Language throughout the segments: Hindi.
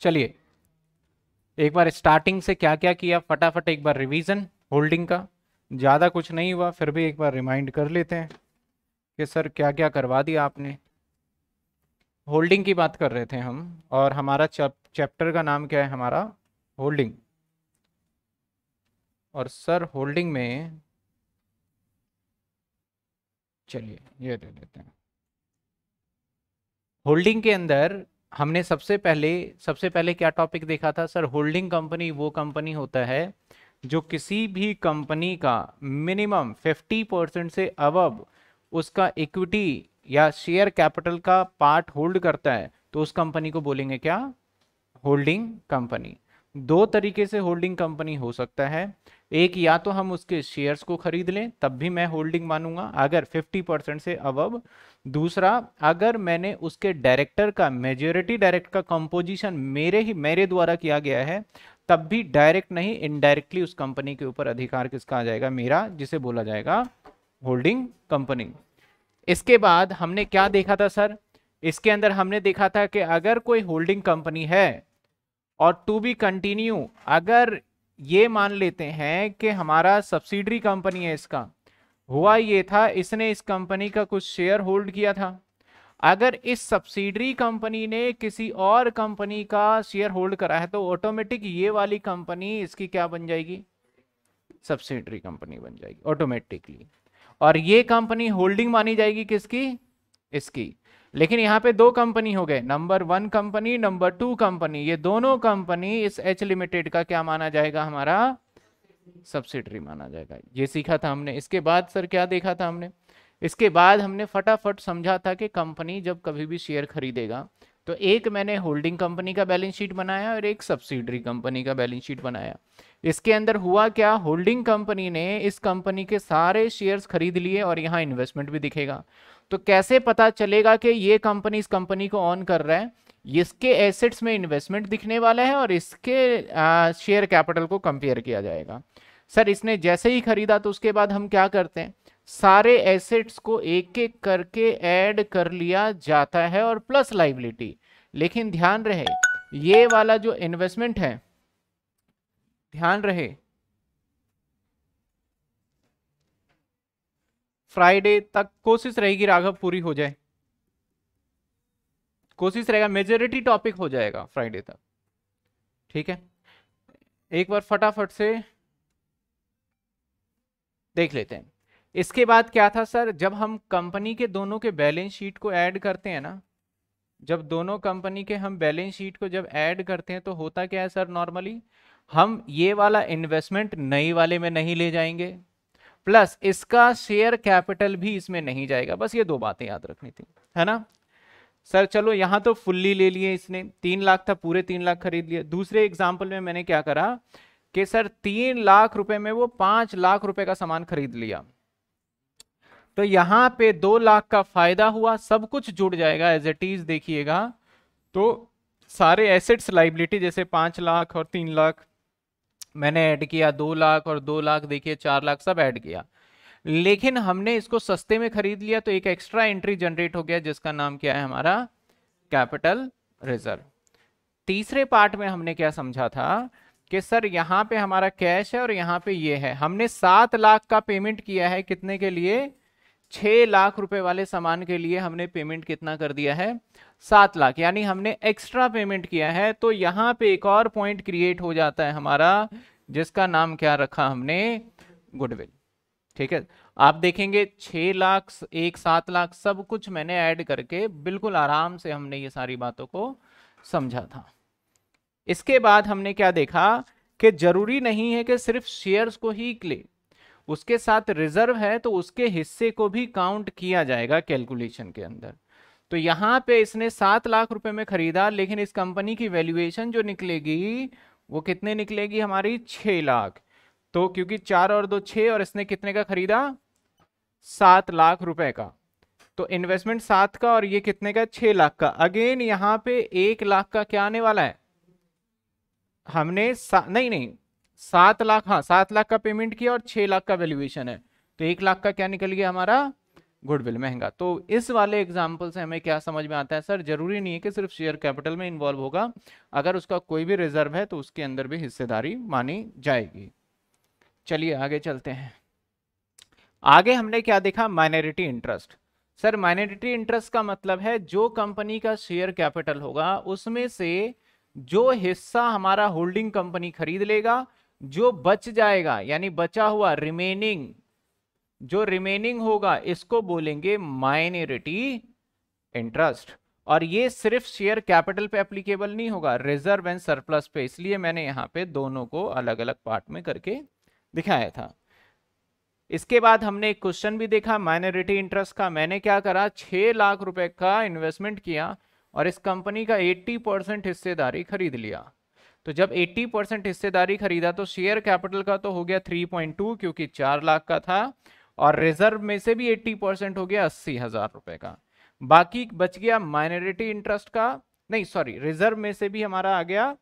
चलिए एक बार स्टार्टिंग से क्या क्या किया फटाफट एक बार रिवीजन होल्डिंग का ज़्यादा कुछ नहीं हुआ फिर भी एक बार रिमाइंड कर लेते हैं कि सर क्या क्या करवा दिया आपने होल्डिंग की बात कर रहे थे हम और हमारा चैप्टर का नाम क्या है हमारा होल्डिंग और सर होल्डिंग में चलिए ये दे देते हैं होल्डिंग के अंदर हमने सबसे पहले सबसे पहले क्या टॉपिक देखा था सर होल्डिंग कंपनी वो कंपनी होता है जो किसी भी कंपनी का मिनिमम 50 परसेंट से अबब उसका इक्विटी या शेयर कैपिटल का पार्ट होल्ड करता है तो उस कंपनी को बोलेंगे क्या होल्डिंग कंपनी दो तरीके से होल्डिंग कंपनी हो सकता है एक या तो हम उसके शेयर्स को खरीद लें तब भी मैं होल्डिंग मानूंगा अगर 50 परसेंट से अब दूसरा अगर मैंने उसके डायरेक्टर का मेजोरिटी डायरेक्ट का कंपोजिशन मेरे ही मेरे द्वारा किया गया है तब भी डायरेक्ट नहीं इनडायरेक्टली उस कंपनी के ऊपर अधिकार किसका आ जाएगा मेरा जिसे बोला जाएगा होल्डिंग कंपनी इसके बाद हमने क्या देखा था सर इसके अंदर हमने देखा था कि अगर कोई होल्डिंग कंपनी है और टू बी कंटिन्यू अगर ये मान लेते हैं कि हमारा सब्सिडरी कंपनी है इसका हुआ ये था इसने इस कंपनी का कुछ शेयर होल्ड किया था अगर इस सब्सिडरी कंपनी ने किसी और कंपनी का शेयर होल्ड करा है तो ऑटोमेटिक ये वाली कंपनी इसकी क्या बन जाएगी सब्सिडरी कंपनी बन जाएगी ऑटोमेटिकली और ये कंपनी होल्डिंग मानी जाएगी किसकी इसकी लेकिन यहाँ पे दो कंपनी हो गए number one company number two company ये दोनों कंपनी इस एच लिमिटेड का क्या माना जाएगा हमारा सब्सिडरी माना जाएगा ये सीखा था हमने इसके बाद सर क्या देखा था हमने इसके बाद हमने फटाफट समझा था कि कंपनी जब कभी भी शेयर खरीदेगा तो एक मैंने होल्डिंग कंपनी का बैलेंस शीट बनाया और एक सब्सिडरी कंपनी का बैलेंस शीट बनाया इसके अंदर हुआ क्या होल्डिंग कंपनी ने इस कंपनी के सारे शेयर्स खरीद लिए और यहाँ इन्वेस्टमेंट भी दिखेगा तो कैसे पता चलेगा कि ये कंपनी इस कंपनी को ऑन कर रहा है इसके एसेट्स में इन्वेस्टमेंट दिखने वाला है और इसके शेयर कैपिटल को कंपेयर किया जाएगा सर इसने जैसे ही खरीदा तो उसके बाद हम क्या करते हैं सारे एसेट्स को एक एक करके ऐड कर लिया जाता है और प्लस लाइबिलिटी लेकिन ध्यान रहे ये वाला जो इन्वेस्टमेंट है ध्यान रहे फ्राइडे तक कोशिश रहेगी राघव पूरी हो जाए कोशिश रहेगा मेजोरिटी टॉपिक हो जाएगा फ्राइडे तक ठीक है एक बार फटाफट से देख लेते हैं इसके बाद क्या था सर जब हम कंपनी के दोनों के बैलेंस शीट को ऐड करते हैं ना जब दोनों कंपनी के हम बैलेंस शीट को जब ऐड करते हैं तो होता क्या है सर नॉर्मली हम ये वाला इन्वेस्टमेंट नई वाले में नहीं ले जाएंगे प्लस इसका शेयर कैपिटल भी इसमें नहीं जाएगा बस ये दो बातें याद रखनी थी है ना सर चलो यहां तो फुल्ली ले लिए इसने तीन लाख था पूरे तीन लाख खरीद लिए दूसरे एग्जाम्पल में मैंने क्या करा कि सर तीन लाख रुपए में वो पांच लाख रुपए का सामान खरीद लिया तो यहां पे दो लाख का फायदा हुआ सब कुछ जुड़ जाएगा एज इट इज देखिएगा तो सारे एसेट्स लाइबिलिटी जैसे पांच लाख और तीन लाख मैंने ऐड किया दो लाख और दो लाख देखिए चार लाख सब ऐड किया लेकिन हमने इसको सस्ते में खरीद लिया तो एक एक्स्ट्रा एंट्री जनरेट हो गया जिसका नाम क्या है हमारा कैपिटल रिजर्व तीसरे पार्ट में हमने क्या समझा था कि सर यहाँ पे हमारा कैश है और यहाँ पे ये है हमने सात लाख का पेमेंट किया है कितने के लिए छः लाख रुपए वाले सामान के लिए हमने पेमेंट कितना कर दिया है सात लाख यानी हमने एक्स्ट्रा पेमेंट किया है तो यहाँ पे एक और पॉइंट क्रिएट हो जाता है हमारा जिसका नाम क्या रखा हमने गुडविल ठीक है आप देखेंगे छः लाख एक सात लाख सब कुछ मैंने ऐड करके बिल्कुल आराम से हमने ये सारी बातों को समझा था इसके बाद हमने क्या देखा कि जरूरी नहीं है कि सिर्फ शेयर्स को ही ले उसके साथ रिजर्व है तो उसके हिस्से को भी काउंट किया जाएगा कैलकुलेशन के अंदर तो यहाँ पे इसने सात लाख रुपए में खरीदा लेकिन इस कंपनी की वैल्यूएशन जो निकलेगी वो कितने निकलेगी हमारी छ लाख तो क्योंकि चार और दो छः और इसने कितने का खरीदा सात लाख रुपए का तो इन्वेस्टमेंट सात का और ये कितने का छह लाख का अगेन यहाँ पे एक लाख का क्या आने वाला है हमने नहीं नहीं सात लाख हाँ सात लाख का पेमेंट किया और छह लाख का वैल्यूएशन है तो एक लाख का क्या निकल गया हमारा गुडविल महंगा तो इस वाले एग्जाम्पल से हमें क्या समझ में आता है सर जरूरी नहीं है कि सिर्फ शेयर कैपिटल में इन्वॉल्व होगा अगर उसका कोई भी रिजर्व है तो उसके अंदर भी हिस्सेदारी मानी जाएगी चलिए आगे चलते हैं आगे हमने क्या देखा minority interest sir minority interest का मतलब है जो कंपनी का शेयर कैपिटल होगा उसमें से जो हिस्सा हमारा होल्डिंग कंपनी खरीद लेगा जो बच जाएगा यानी बचा हुआ रिमेनिंग जो रिमेनिंग होगा इसको बोलेंगे माइनॉरिटी इंटरेस्ट और ये सिर्फ शेयर कैपिटल पे एप्लीकेबल नहीं होगा रिजर्व एंड सरप्लस पे इसलिए मैंने यहाँ पे दोनों को अलग अलग पार्ट में करके दिखाया था इसके बाद हमने एक क्वेश्चन भी देखा माइनॉरिटी इंटरेस्ट का मैंने क्या करा छः लाख रुपए का इन्वेस्टमेंट किया और इस कंपनी का 80 परसेंट हिस्सेदारी खरीद लिया तो जब 80 परसेंट हिस्सेदारी खरीदा तो शेयर कैपिटल का तो हो गया 3.2 क्योंकि 4 लाख का था और रिजर्व में से भी 80 परसेंट हो गया अस्सी हजार रुपए का बाकी बच गया माइनॉरिटी इंटरेस्ट का नहीं सॉरी रिजर्व में से भी हमारा आ गया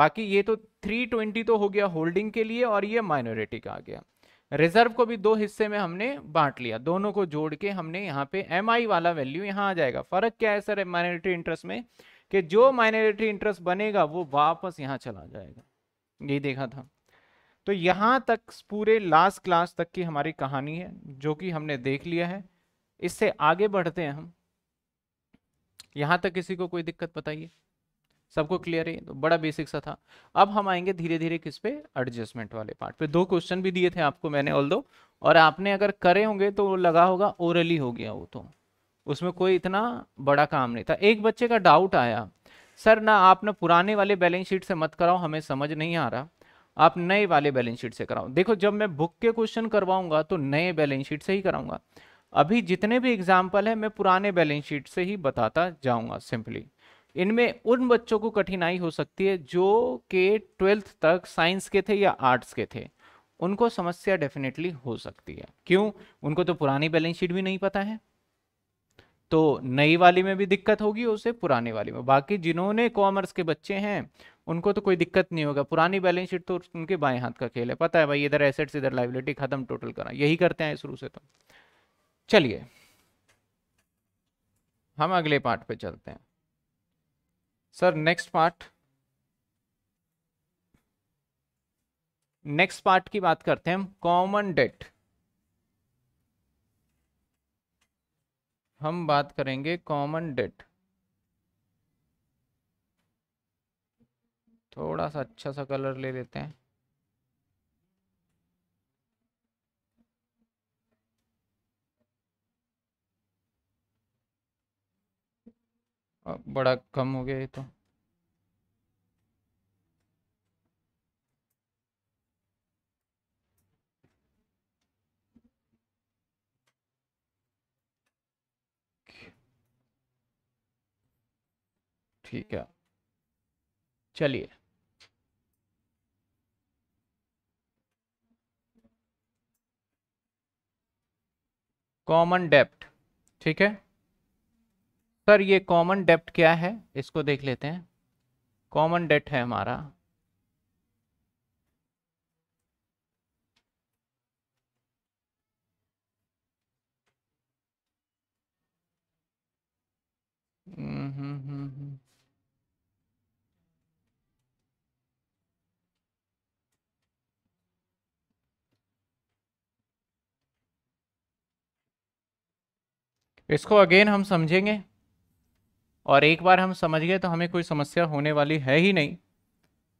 बाकी ये तो 320 तो हो गया होल्डिंग के लिए और ये माइनॉरिटी का आ गया रिजर्व को भी दो हिस्से में हमने बांट लिया दोनों को जोड़ के हमने यहाँ पे एम वाला वैल्यू यहाँ आ जाएगा फर्क क्या है सर माइनॉरिटी इंटरेस्ट में कि जो माइनॉरिटी इंटरेस्ट बनेगा वो वापस यहाँ चला जाएगा यही देखा था तो यहाँ तक पूरे लास्ट क्लास तक की हमारी कहानी है जो कि हमने देख लिया है इससे आगे बढ़ते हैं हम यहाँ तक किसी को कोई दिक्कत बताइए सबको क्लियर है तो बड़ा बेसिक सा था अब हम आएंगे धीरे धीरे किस पे एडजस्टमेंट वाले पार्ट पे दो क्वेश्चन भी दिए थे आपको मैंने ऑल और आपने अगर करे होंगे तो लगा होगा ओरली हो गया वो तो उसमें कोई इतना बड़ा काम नहीं था एक बच्चे का डाउट आया सर ना आप ना पुराने वाले बैलेंस शीट से मत कराओ हमें समझ नहीं आ रहा आप नए वाले बैलेंस शीट से कराओ देखो जब मैं बुक के क्वेश्चन करवाऊंगा तो नए बैलेंस शीट से ही कराऊंगा अभी जितने भी एग्जाम्पल है मैं पुराने बैलेंस शीट से ही बताता जाऊंगा सिंपली इनमें उन बच्चों को कठिनाई हो सकती है जो के ट्वेल्थ तक साइंस के थे या आर्ट्स के थे उनको समस्या डेफिनेटली हो सकती है क्यों उनको तो पुरानी बैलेंस शीट भी नहीं पता है तो नई वाली में भी दिक्कत होगी उसे पुराने वाली में बाकी जिन्होंने कॉमर्स के बच्चे हैं उनको तो कोई दिक्कत नहीं होगा पुरानी बैलेंस शीट तो उनके बाएं हाथ का खेल है पता है भाई इधर एसेट्स इधर लाइबिलिटी खत्म टोटल करा यही करते हैं शुरू से तो चलिए हम अगले पार्ट पे चलते हैं sir next part next part की बात करते हैं हम कॉमन डेट हम बात करेंगे कॉमन डेट थोड़ा सा अच्छा सा कलर ले लेते हैं बड़ा कम हो गया ये तो ठीक है चलिए कॉमन डेप्ट ठीक है सर ये कॉमन डेप्ट क्या है इसको देख लेते हैं कॉमन डेट है हमारा हम्म हम्म हम्म, हम्म। इसको अगेन हम समझेंगे और एक बार हम समझ गए तो हमें कोई समस्या होने वाली है ही नहीं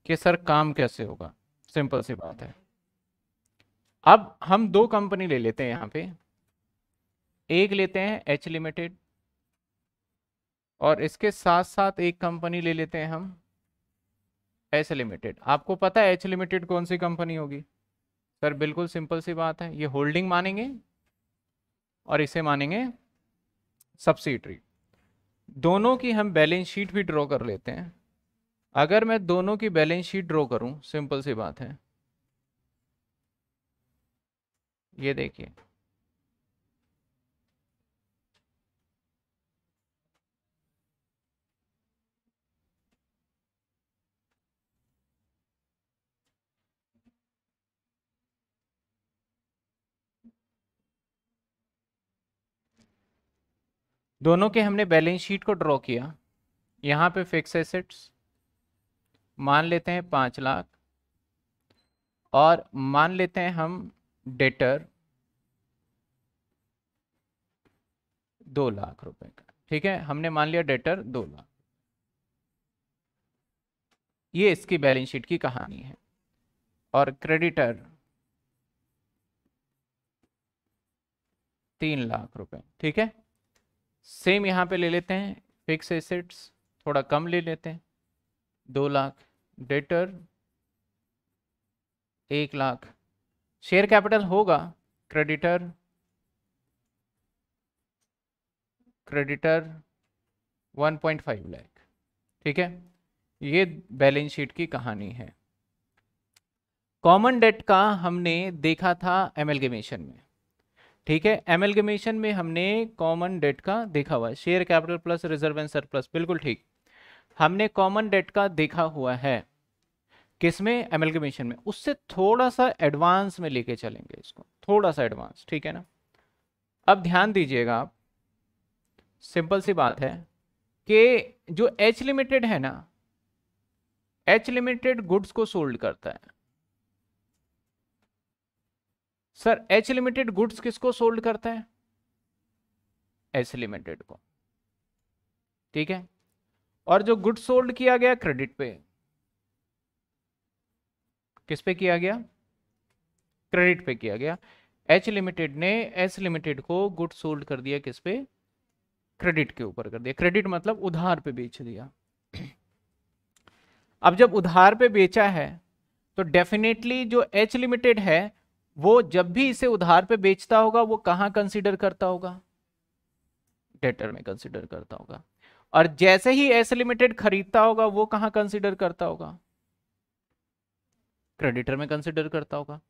कि सर काम कैसे होगा सिंपल सी बात है अब हम दो कंपनी ले लेते हैं यहाँ पे एक लेते हैं एच लिमिटेड और इसके साथ साथ एक कंपनी ले लेते हैं हम एच लिमिटेड आपको पता है एच लिमिटेड कौन सी कंपनी होगी सर बिल्कुल सिंपल सी बात है ये होल्डिंग मानेंगे और इसे मानेंगे सब्सिडरी दोनों की हम बैलेंस शीट भी ड्रॉ कर लेते हैं अगर मैं दोनों की बैलेंस शीट ड्रॉ करूं सिंपल सी बात है ये देखिए दोनों के हमने बैलेंस शीट को ड्रॉ किया यहाँ पे फिक्स एसेट्स मान लेते हैं पाँच लाख और मान लेते हैं हम डेटर दो लाख रुपए का ठीक है हमने मान लिया डेटर दो लाख ये इसकी बैलेंस शीट की कहानी है और क्रेडिटर तीन लाख रुपए ठीक है सेम यहाँ पे ले लेते हैं फिक्स एसेट्स थोड़ा कम ले लेते हैं दो लाख डेटर एक लाख शेयर कैपिटल होगा क्रेडिटर क्रेडिटर 1.5 लाख ठीक है ये बैलेंस शीट की कहानी है कॉमन डेट का हमने देखा था एमएलगेमेशन में ठीक है एमएलगमेशन में हमने कॉमन डेट का देखा हुआ है share capital plus reserve and surplus बिल्कुल ठीक हमने कॉमन डेट का देखा हुआ है किसमें एमएलगमेशन में उससे थोड़ा सा एडवांस में लेके चलेंगे इसको थोड़ा सा एडवांस ठीक है ना अब ध्यान दीजिएगा आप सिंपल सी बात है कि जो एच लिमिटेड है ना एच लिमिटेड गुड्स को सोल्ड करता है सर एच लिमिटेड गुड्स किसको सोल्ड करता है एच लिमिटेड को ठीक है और जो गुड्स सोल्ड किया गया क्रेडिट पे किस पे किया गया क्रेडिट पे किया गया एच लिमिटेड ने एस लिमिटेड को गुड सोल्ड कर दिया किस पे क्रेडिट के ऊपर कर दिया क्रेडिट मतलब उधार पे बेच दिया अब जब उधार पे बेचा है तो डेफिनेटली जो एच लिमिटेड है वो जब भी इसे उधार पे बेचता होगा वो कहां कंसिडर करता होगा डेटर में कंसिडर करता होगा और जैसे ही एस लिमिटेड खरीदता होगा वो कहां कंसिडर करता होगा क्रेडिटर में कंसिडर करता होगा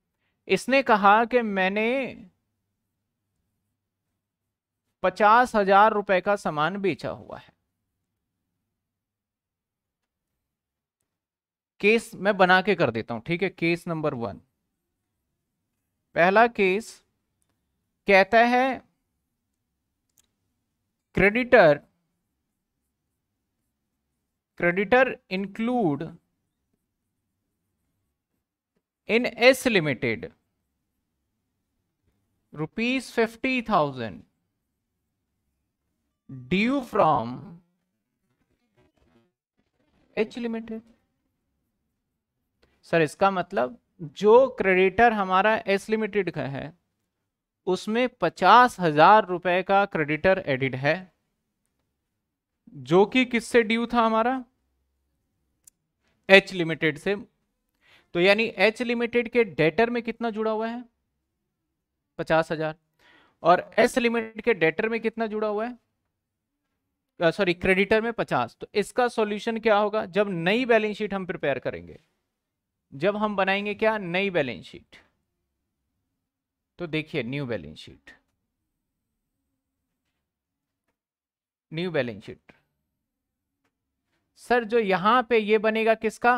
इसने कहा कि मैंने पचास हजार रुपए का सामान बेचा हुआ है केस मैं बना के कर देता हूं ठीक है केस नंबर वन पहला केस कहता है creditor creditor include in S limited rupees fifty thousand due from H limited sir इसका मतलब जो क्रेडिटर हमारा एस लिमिटेड का है उसमें पचास हजार रुपये का क्रेडिटर एडिड है जो कि किससे ड्यू था हमारा एच लिमिटेड से तो यानी एच लिमिटेड के डेटर में कितना जुड़ा हुआ है पचास हजार और एस लिमिटेड के डेटर में कितना जुड़ा हुआ है सॉरी क्रेडिटर में पचास तो इसका सॉल्यूशन क्या होगा जब नई बैलेंस शीट हम प्रिपेयर करेंगे जब हम बनाएंगे क्या नई बैलेंस शीट तो देखिए new balance sheet new balance sheet sir जो यहां पे ये बनेगा किसका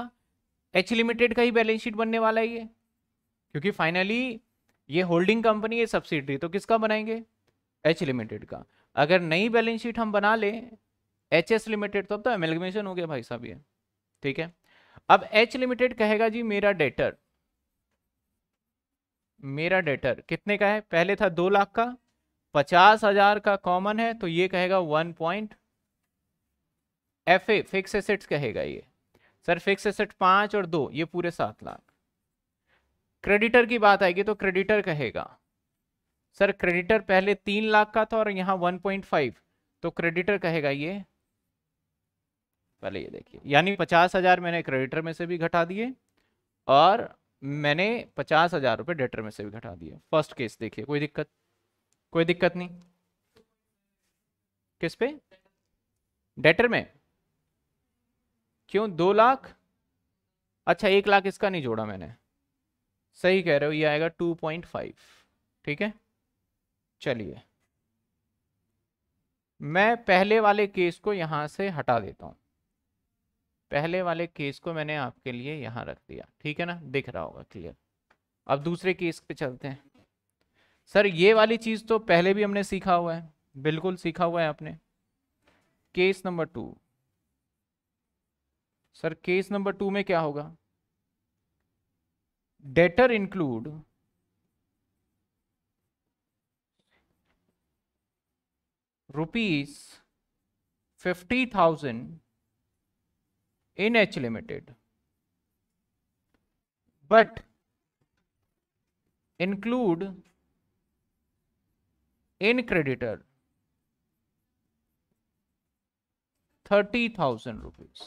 एच लिमिटेड का ही बैलेंस शीट बनने वाला है ये क्योंकि फाइनली ये होल्डिंग कंपनी है सब्सिडरी तो किसका बनाएंगे एच लिमिटेड का अगर नई बैलेंस शीट हम बना लें एच एस लिमिटेड तो अब तो एमेलगमेशन हो गया भाई साहब ये ठीक है अब एच लिमिटेड कहेगा जी मेरा डेटर मेरा डेटर कितने का है पहले था दो लाख का पचास हजार का कॉमन है तो ये कहेगा one point F A fix assets कहेगा ये सर फिक्स एसेट पांच और दो ये पूरे सात लाख क्रेडिटर की बात आएगी तो क्रेडिटर कहेगा सर क्रेडिटर पहले तीन लाख का था और यहां वन पॉइंट फाइव तो क्रेडिटर कहेगा ये पहले ये देखिए यानी पचास हज़ार मैंने क्रेडिटर में से भी घटा दिए और मैंने पचास हज़ार रुपये डेटर में से भी घटा दिए फर्स्ट केस देखिए कोई दिक्कत कोई दिक्कत नहीं किस पे डेटर में क्यों दो लाख अच्छा एक लाख इसका नहीं जोड़ा मैंने सही कह रहे हो ये आएगा टू पॉइंट फाइव ठीक है चलिए मैं पहले वाले केस को यहां से हटा देता हूं पहले वाले केस को मैंने आपके लिए यहाँ रख दिया ठीक है ना दिख रहा होगा क्लियर अब दूसरे केस पे चलते हैं सर ये वाली चीज़ तो पहले भी हमने सीखा हुआ है बिल्कुल सीखा हुआ है आपने case number two sir case number two में क्या होगा debtor include rupees fifty thousand in H limited. But include in creditor 30,000 rupees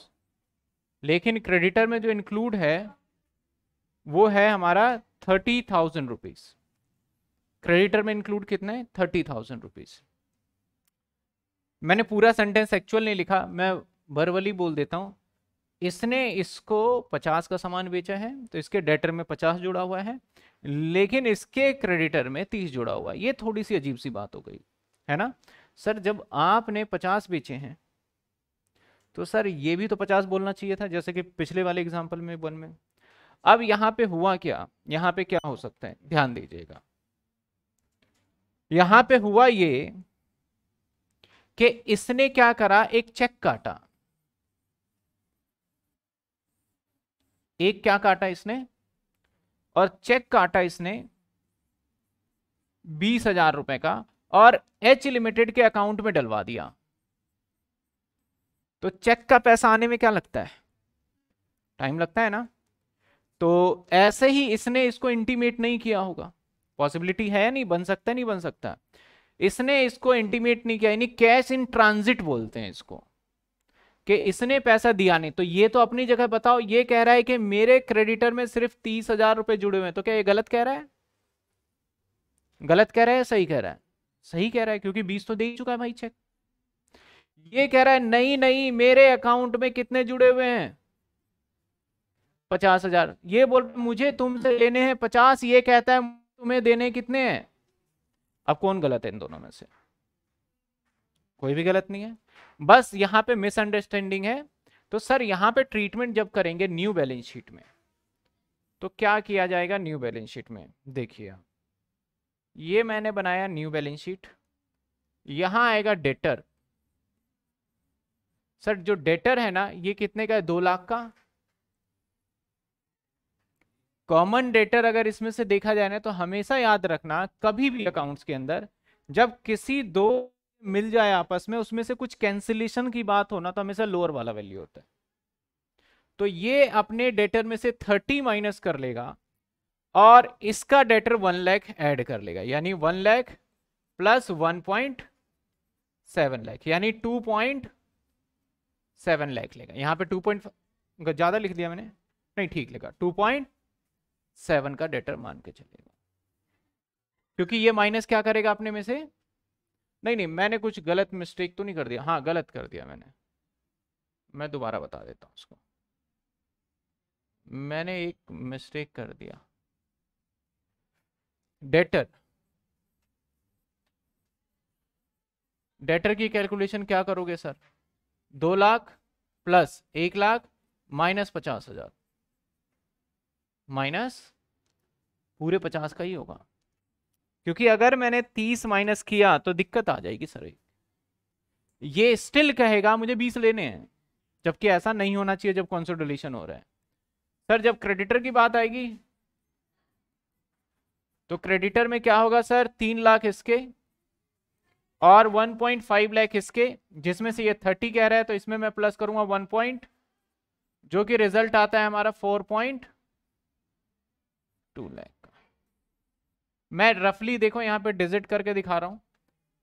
लेकिन क्रेडिटर में जो इंक्लूड है वो है हमारा थर्टी थाउजेंड रुपीज क्रेडिटर में इंक्लूड कितना है थर्टी थाउजेंड रुपीज मैंने पूरा सेंटेंस एक्चुअल नहीं लिखा मैं भरवली बोल देता हूं इसने इसको पचास का सामान बेचा है तो इसके डेटर में पचास जुड़ा हुआ है लेकिन इसके क्रेडिटर में तीस जुड़ा हुआ है ये थोड़ी सी अजीब सी बात हो गई है ना सर जब आपने पचास बेचे हैं तो सर ये भी तो पचास बोलना चाहिए था जैसे कि पिछले वाले एग्जाम्पल में वन में अब यहाँ पे हुआ क्या यहाँ पे क्या हो सकता है ध्यान दीजिएगा यहाँ पे हुआ ये कि इसने क्या करा एक चेक काटा एक क्या काटा इसने और चेक काटा इसने बीस हजार रुपए का और एच लिमिटेड के अकाउंट में डलवा दिया तो चेक का पैसा आने में क्या लगता है टाइम लगता है ना तो ऐसे ही इसने इसको इंटीमेट नहीं किया होगा पॉसिबिलिटी है नहीं बन सकता नहीं बन सकता इसने इसको इंटीमेट नहीं किया यानी कैश इन ट्रांजिट बोलते हैं इसको कि इसने पैसा दिया नहीं तो ये तो अपनी जगह बताओ ये कह रहा है कि मेरे क्रेडिटर में सिर्फ तीस हजार रुपए जुड़े हुए हैं तो क्या ये गलत कह रहा है गलत कह रहा है सही कह रहा है सही कह रहा है क्योंकि बीस तो दे ही चुका है भाई चेक ये कह रहा है नहीं नहीं मेरे अकाउंट में कितने जुड़े हुए हैं पचास हजार ये बोल मुझे तुमसे लेने हैं पचास ये कहता है तुम्हें देने कितने हैं अब कौन गलत है इन दोनों में से कोई भी गलत नहीं है बस यहाँ पे मिसअंडरस्टैंडिंग है तो सर यहाँ पे ट्रीटमेंट जब करेंगे न्यू बैलेंस शीट में तो क्या किया जाएगा न्यू बैलेंस शीट में देखिए ये मैंने बनाया न्यू बैलेंस शीट यहाँ आएगा डेटर सर जो डेटर है ना ये कितने का है दो लाख का कॉमन डेटर अगर इसमें से देखा जाए ना तो हमेशा याद रखना कभी भी अकाउंट्स के अंदर जब किसी दो मिल जाए आपस में उसमें से कुछ कैंसिलेशन की बात होना तो हमेशा लोअर वाला वैल्यू होता है तो ये अपने डेटर में से थर्टी माइनस कर लेगा और इसका डेटर वन लैख ऐड कर लेगा यानी one lakh plus one point seven lakh यानी टू पॉइंट सेवन लैख लेगा यहां पे टू पॉइंट ज़्यादा लिख दिया मैंने नहीं ठीक लेगा टू पॉइंट सेवन का डेटर मान के चलेगा क्योंकि ये माइनस क्या करेगा अपने में से नहीं नहीं मैंने कुछ गलत मिस्टेक तो नहीं कर दिया हाँ गलत कर दिया मैंने मैं दोबारा बता देता हूँ उसको मैंने एक मिस्टेक कर दिया डेटर डेटर की कैलकुलेशन क्या करोगे सर दो लाख प्लस एक लाख माइनस पचास हजार माइनस पूरे पचास का ही होगा क्योंकि अगर मैंने तीस माइनस किया तो दिक्कत आ जाएगी सर ये स्टिल कहेगा मुझे बीस लेने हैं जबकि ऐसा नहीं होना चाहिए जब कॉन्सोडोलेशन हो रहा है सर जब क्रेडिटर की बात आएगी तो क्रेडिटर में क्या होगा सर तीन लाख इसके और 1.5 लाख इसके जिसमें से ये 30 कह रहा है तो इसमें मैं प्लस करूंगा वन पॉइंट जो कि रिजल्ट आता है हमारा टू लाख मैं रफली देखो यहाँ पे डिजिट करके दिखा रहा हूँ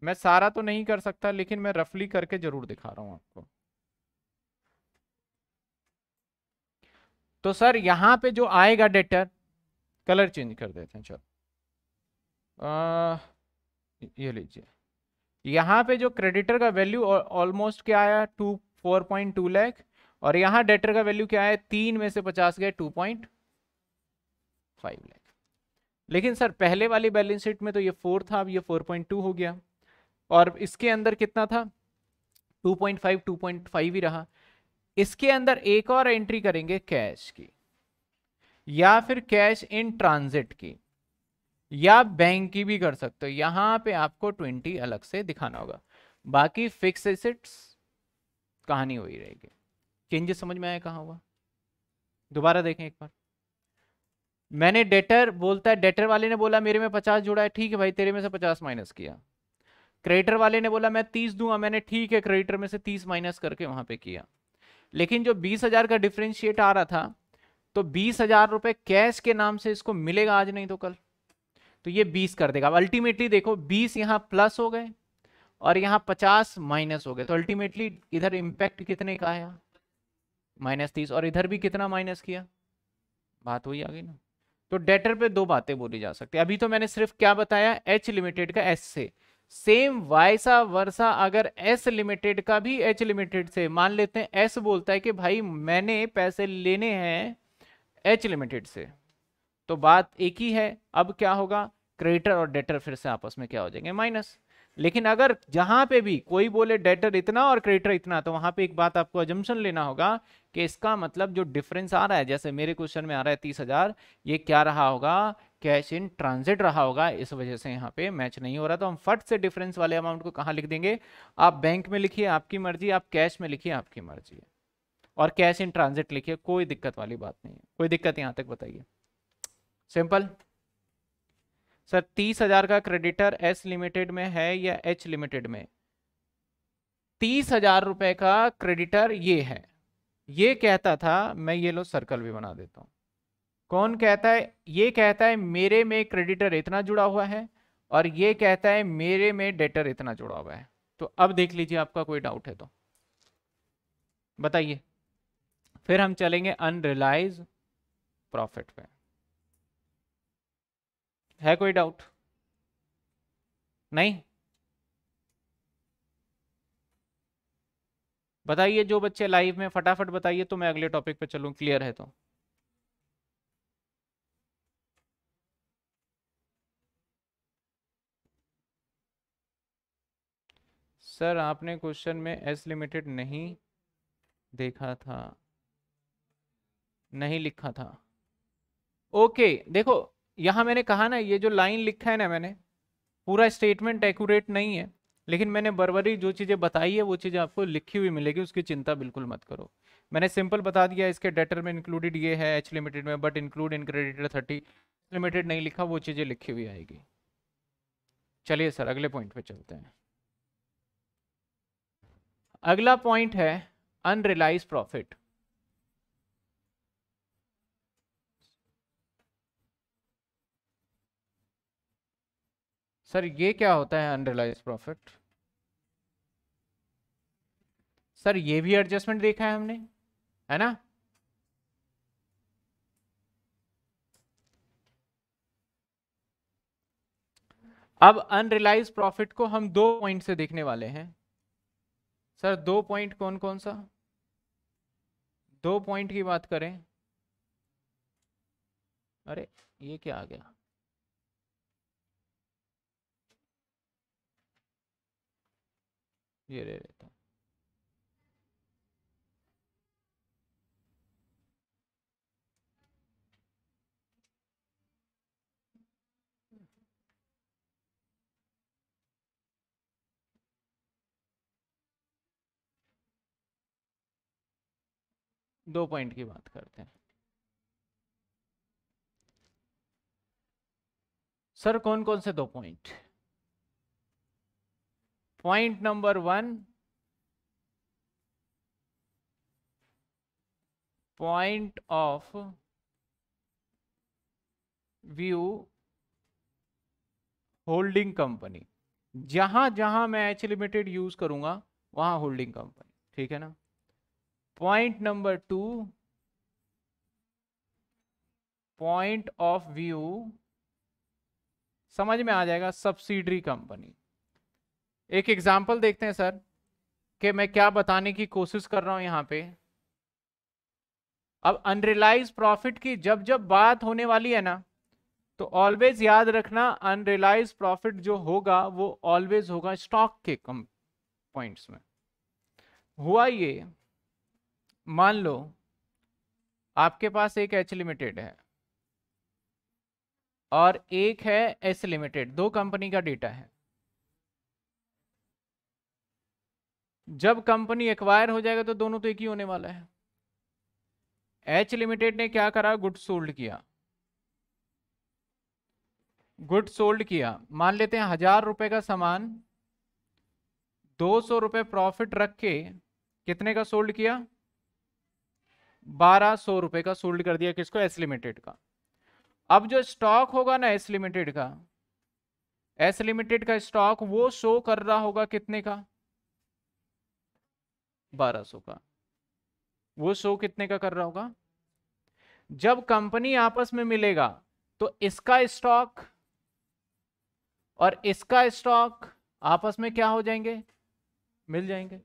मैं सारा तो नहीं कर सकता लेकिन मैं रफली करके जरूर दिखा रहा हूँ आपको तो सर यहाँ पे जो आएगा डेटर कलर चेंज कर देते हैं चलो ये लीजिए यहाँ पे जो क्रेडिटर का वैल्यू ऑलमोस्ट क्या आया two four point two lakh और यहाँ डेटर का वैल्यू क्या है तीन में से पचास गए टू पॉइंट फाइव लैख लेकिन सर पहले वाली बैलेंस शीट में तो ये फोर था अब ये फोर पॉइंट टू हो गया और इसके अंदर कितना था two point five two point five ही रहा इसके अंदर एक और एंट्री करेंगे कैश की या फिर कैश इन ट्रांजिट की या बैंक की भी कर सकते हो यहां पे आपको ट्वेंटी अलग से दिखाना होगा बाकी फिक्स एसेट्स कहानी वही रहेगी चेंजेस समझ में आया कहा हुआ दोबारा देखें एक बार मैंने डेटर बोलता है डेटर वाले ने बोला मेरे में पचास जुड़ा है ठीक है भाई तेरे में से पचास माइनस किया क्रेडिटर वाले ने बोला मैं तीस दूंगा मैंने ठीक है क्रेडिटर में से तीस माइनस करके वहां पे किया लेकिन जो बीस हजार का डिफ्रेंशिएट आ रहा था तो बीस हजार रुपये कैश के नाम से इसको मिलेगा आज नहीं तो कल तो ये बीस कर देगा अब अल्टीमेटली देखो बीस यहाँ प्लस हो गए और यहाँ पचास माइनस हो गए तो अल्टीमेटली इधर इम्पैक्ट कितने का आया माइनस तीस और इधर भी कितना माइनस किया बात वही आ गई ना तो डेटर पे दो बातें बोली जा सकती है अभी तो मैंने सिर्फ क्या बताया एच लिमिटेड का एस से सेम वायसा वर्षा अगर एस लिमिटेड का भी एच लिमिटेड से मान लेते हैं एस बोलता है कि भाई मैंने पैसे लेने हैं एच लिमिटेड से तो बात एक ही है अब क्या होगा क्रेडिटर और डेटर फिर से आपस में क्या हो जाएंगे माइनस लेकिन अगर जहां पे भी कोई बोले डेटर इतना और क्रेडिटर इतना तो वहां पे एक बात आपको एजम्सन लेना होगा कि इसका मतलब जो डिफरेंस आ रहा है जैसे मेरे क्वेश्चन में आ रहा है तीस हजार ये क्या रहा होगा कैश इन ट्रांजिट रहा होगा इस वजह से यहाँ पे मैच नहीं हो रहा तो हम फट से डिफरेंस वाले अमाउंट को कहाँ लिख देंगे आप बैंक में लिखिए आपकी मर्जी आप कैश में लिखिए आपकी मर्जी और कैश इन ट्रांजिट लिखिए कोई दिक्कत वाली बात नहीं है कोई दिक्कत यहाँ तक बताइए सिंपल सर तीस हजार का क्रेडिटर एस लिमिटेड में है या एच लिमिटेड में तीस हजार रुपए का क्रेडिटर ये है ये कहता था मैं ये लो सर्कल भी बना देता हूं कौन कहता है ये कहता है मेरे में क्रेडिटर इतना जुड़ा हुआ है और ये कहता है मेरे में डेटर इतना जुड़ा हुआ है तो अब देख लीजिए आपका कोई डाउट है तो बताइए फिर हम चलेंगे अनरिलाइज प्रॉफिट पे है कोई डाउट नहीं बताइए जो बच्चे लाइव में फटाफट बताइए तो मैं अगले टॉपिक पे चलू क्लियर है तो सर आपने क्वेश्चन में एस लिमिटेड नहीं देखा था नहीं लिखा था ओके देखो यहाँ मैंने कहा ना ये जो लाइन लिखा है ना मैंने पूरा स्टेटमेंट एक्यूरेट नहीं है लेकिन मैंने बरबरी जो चीज़ें बताई है वो चीज़ें आपको लिखी हुई मिलेगी उसकी चिंता बिल्कुल मत करो मैंने सिंपल बता दिया इसके डेटर में इंक्लूडेड ये है एच लिमिटेड में but include in creditor thirty limited नहीं लिखा वो चीज़ें लिखी हुई आएगी चलिए सर अगले पॉइंट पे चलते हैं अगला पॉइंट है अनरिलाइज प्रॉफिट सर ये क्या होता है अनरिलाइज प्रॉफिट सर ये भी एडजस्टमेंट देखा है हमने है ना अब अनरिलाइज प्रॉफिट को हम दो पॉइंट से देखने वाले हैं सर दो पॉइंट कौन कौन सा दो पॉइंट की बात करें अरे ये क्या आ गया ये ले लेता हूँ दो पॉइंट की बात करते हैं सर कौन कौन से दो point point number one point of view holding company जहां जहां मैं एच लिमिटेड यूज करूंगा वहां होल्डिंग कंपनी ठीक है ना point number two point of view समझ में आ जाएगा सब्सिडरी कंपनी एक एग्जाम्पल देखते हैं सर कि मैं क्या बताने की कोशिश कर रहा हूं यहां पे अब अनरिलाइज प्रॉफिट की जब जब बात होने वाली है ना तो ऑलवेज याद रखना अनरिलाइज प्रॉफिट जो होगा वो ऑलवेज होगा स्टॉक के कम पॉइंट्स में हुआ ये मान लो आपके पास एक एच लिमिटेड है और एक है एस लिमिटेड दो कंपनी का डेटा है जब कंपनी एक्वायर हो जाएगा तो दोनों तो एक ही होने वाला है एच लिमिटेड ने क्या करा गुड सोल्ड किया गुड सोल्ड किया मान लेते हैं हजार रुपए का सामान दो सौ रुपए प्रॉफिट रख के कितने का सोल्ड किया बारह सौ रुपए का सोल्ड कर दिया किसको एस लिमिटेड का अब जो स्टॉक होगा ना एस लिमिटेड का एस लिमिटेड का स्टॉक वो शो कर रहा होगा कितने का बारह सौ का वो शो कितने का कर रहा होगा जब कंपनी आपस में मिलेगा तो इसका स्टॉक और इसका स्टॉक आपस में क्या हो जाएंगे मिल जाएंगे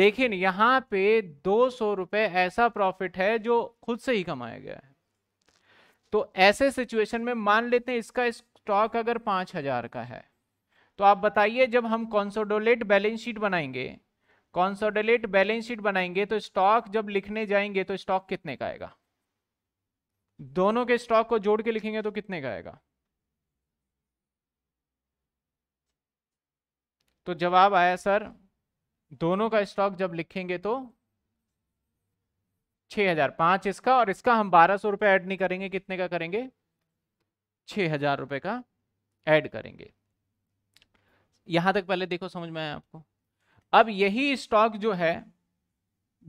लेकिन यहां पे दो सौ रुपए ऐसा प्रॉफिट है जो खुद से ही कमाया गया है तो ऐसे सिचुएशन में मान लेते हैं इसका स्टॉक अगर पांच हजार का है तो आप बताइए जब हम कॉन्सोडोलेट बैलेंस शीट बनाएंगे कॉन्सोडलेट बैलेंस शीट बनाएंगे तो स्टॉक जब लिखने जाएंगे तो स्टॉक कितने का आएगा दोनों के स्टॉक को जोड़ के लिखेंगे तो कितने का आएगा तो जवाब आया सर दोनों का स्टॉक जब लिखेंगे तो छ हजार पांच इसका और इसका हम बारह सौ रुपये ऐड नहीं करेंगे कितने का करेंगे छ हजार रुपये का ऐड करेंगे यहां तक पहले देखो समझ में आया आपको अब यही स्टॉक जो है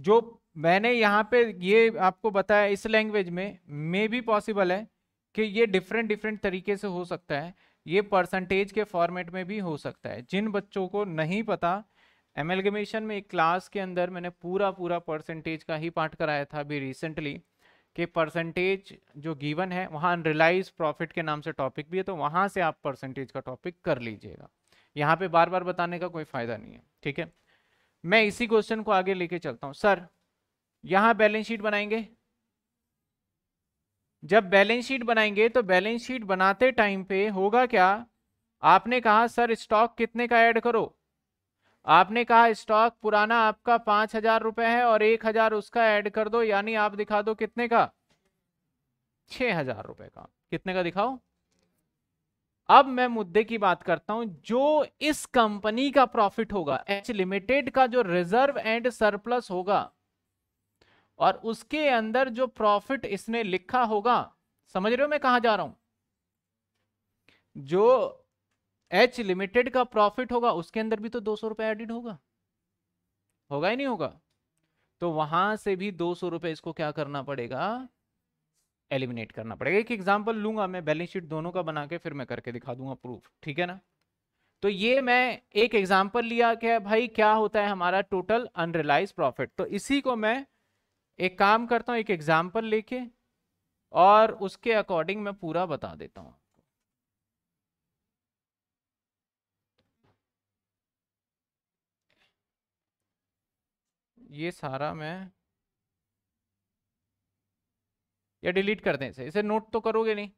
जो मैंने यहाँ पे ये आपको बताया इस लैंग्वेज में मे भी पॉसिबल है कि ये डिफरेंट डिफरेंट तरीके से हो सकता है ये परसेंटेज के फॉर्मेट में भी हो सकता है जिन बच्चों को नहीं पता एमेलगमेशन में एक क्लास के अंदर मैंने पूरा पूरा परसेंटेज का ही पाठ कराया था अभी रिसेंटली कि परसेंटेज जो गिवन है वहाँ अनरिलाइज प्रॉफिट के नाम से टॉपिक भी है तो वहाँ से आप परसेंटेज का टॉपिक कर लीजिएगा यहाँ पे बार बार बताने का कोई फ़ायदा नहीं है ठीक है मैं इसी क्वेश्चन को आगे लेके चलता हूं सर यहां बैलेंस शीट बनाएंगे जब बैलेंस शीट बनाएंगे तो बैलेंस शीट बनाते टाइम पे होगा क्या आपने कहा सर स्टॉक कितने का ऐड करो आपने कहा स्टॉक पुराना आपका पांच हजार रुपए है और एक हजार उसका ऐड कर दो यानी आप दिखा दो कितने का छह हजार रुपए का कितने का दिखाओ अब मैं मुद्दे की बात करता हूं जो इस कंपनी का प्रॉफिट होगा एच लिमिटेड का जो रिजर्व एंड सरप्लस होगा और उसके अंदर जो प्रॉफिट इसने लिखा होगा समझ रहे हो मैं कहा जा रहा हूं जो एच लिमिटेड का प्रॉफिट होगा उसके अंदर भी तो दो सौ रुपए एडिट होगा होगा ही नहीं होगा तो वहां से भी दो सौ रुपए इसको क्या करना पड़ेगा एलिमिनेट करना पड़ेगा एक एग्जाम्पल लूंगा मैं बैलेंस शीट दोनों का बना के फिर मैं करके दिखा दूंगा प्रूफ ठीक है ना तो ये मैं एक एग्जाम्पल लिया कि भाई क्या होता है हमारा टोटल अनरिलाइज प्रॉफिट तो इसी को मैं एक काम करता हूँ एक एग्जाम्पल लेके और उसके अकॉर्डिंग मैं पूरा बता देता हूँ ये सारा मैं या डिलीट कर दें इसे इसे नोट तो करोगे नहीं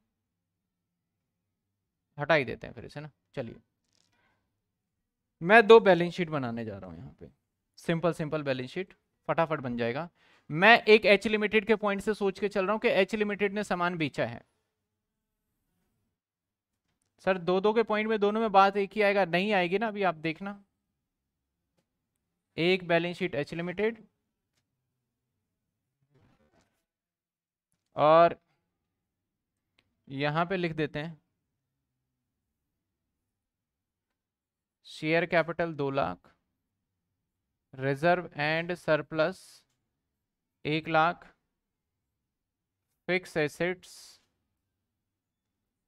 हटा ही देते हैं फिर इसे ना चलिए मैं दो बैलेंस शीट बनाने जा रहा हूँ यहाँ पे सिंपल सिंपल बैलेंस शीट फटाफट बन जाएगा मैं एक एच लिमिटेड के पॉइंट से सोच के चल रहा हूँ कि एच लिमिटेड ने सामान बेचा है सर दो दो के पॉइंट में दोनों में बात एक ही आएगा नहीं आएगी ना अभी आप देखना एक बैलेंस शीट एच लिमिटेड और यहाँ पे लिख देते हैं शेयर कैपिटल दो लाख रिजर्व एंड सरप्लस एक लाख फिक्स एसेट्स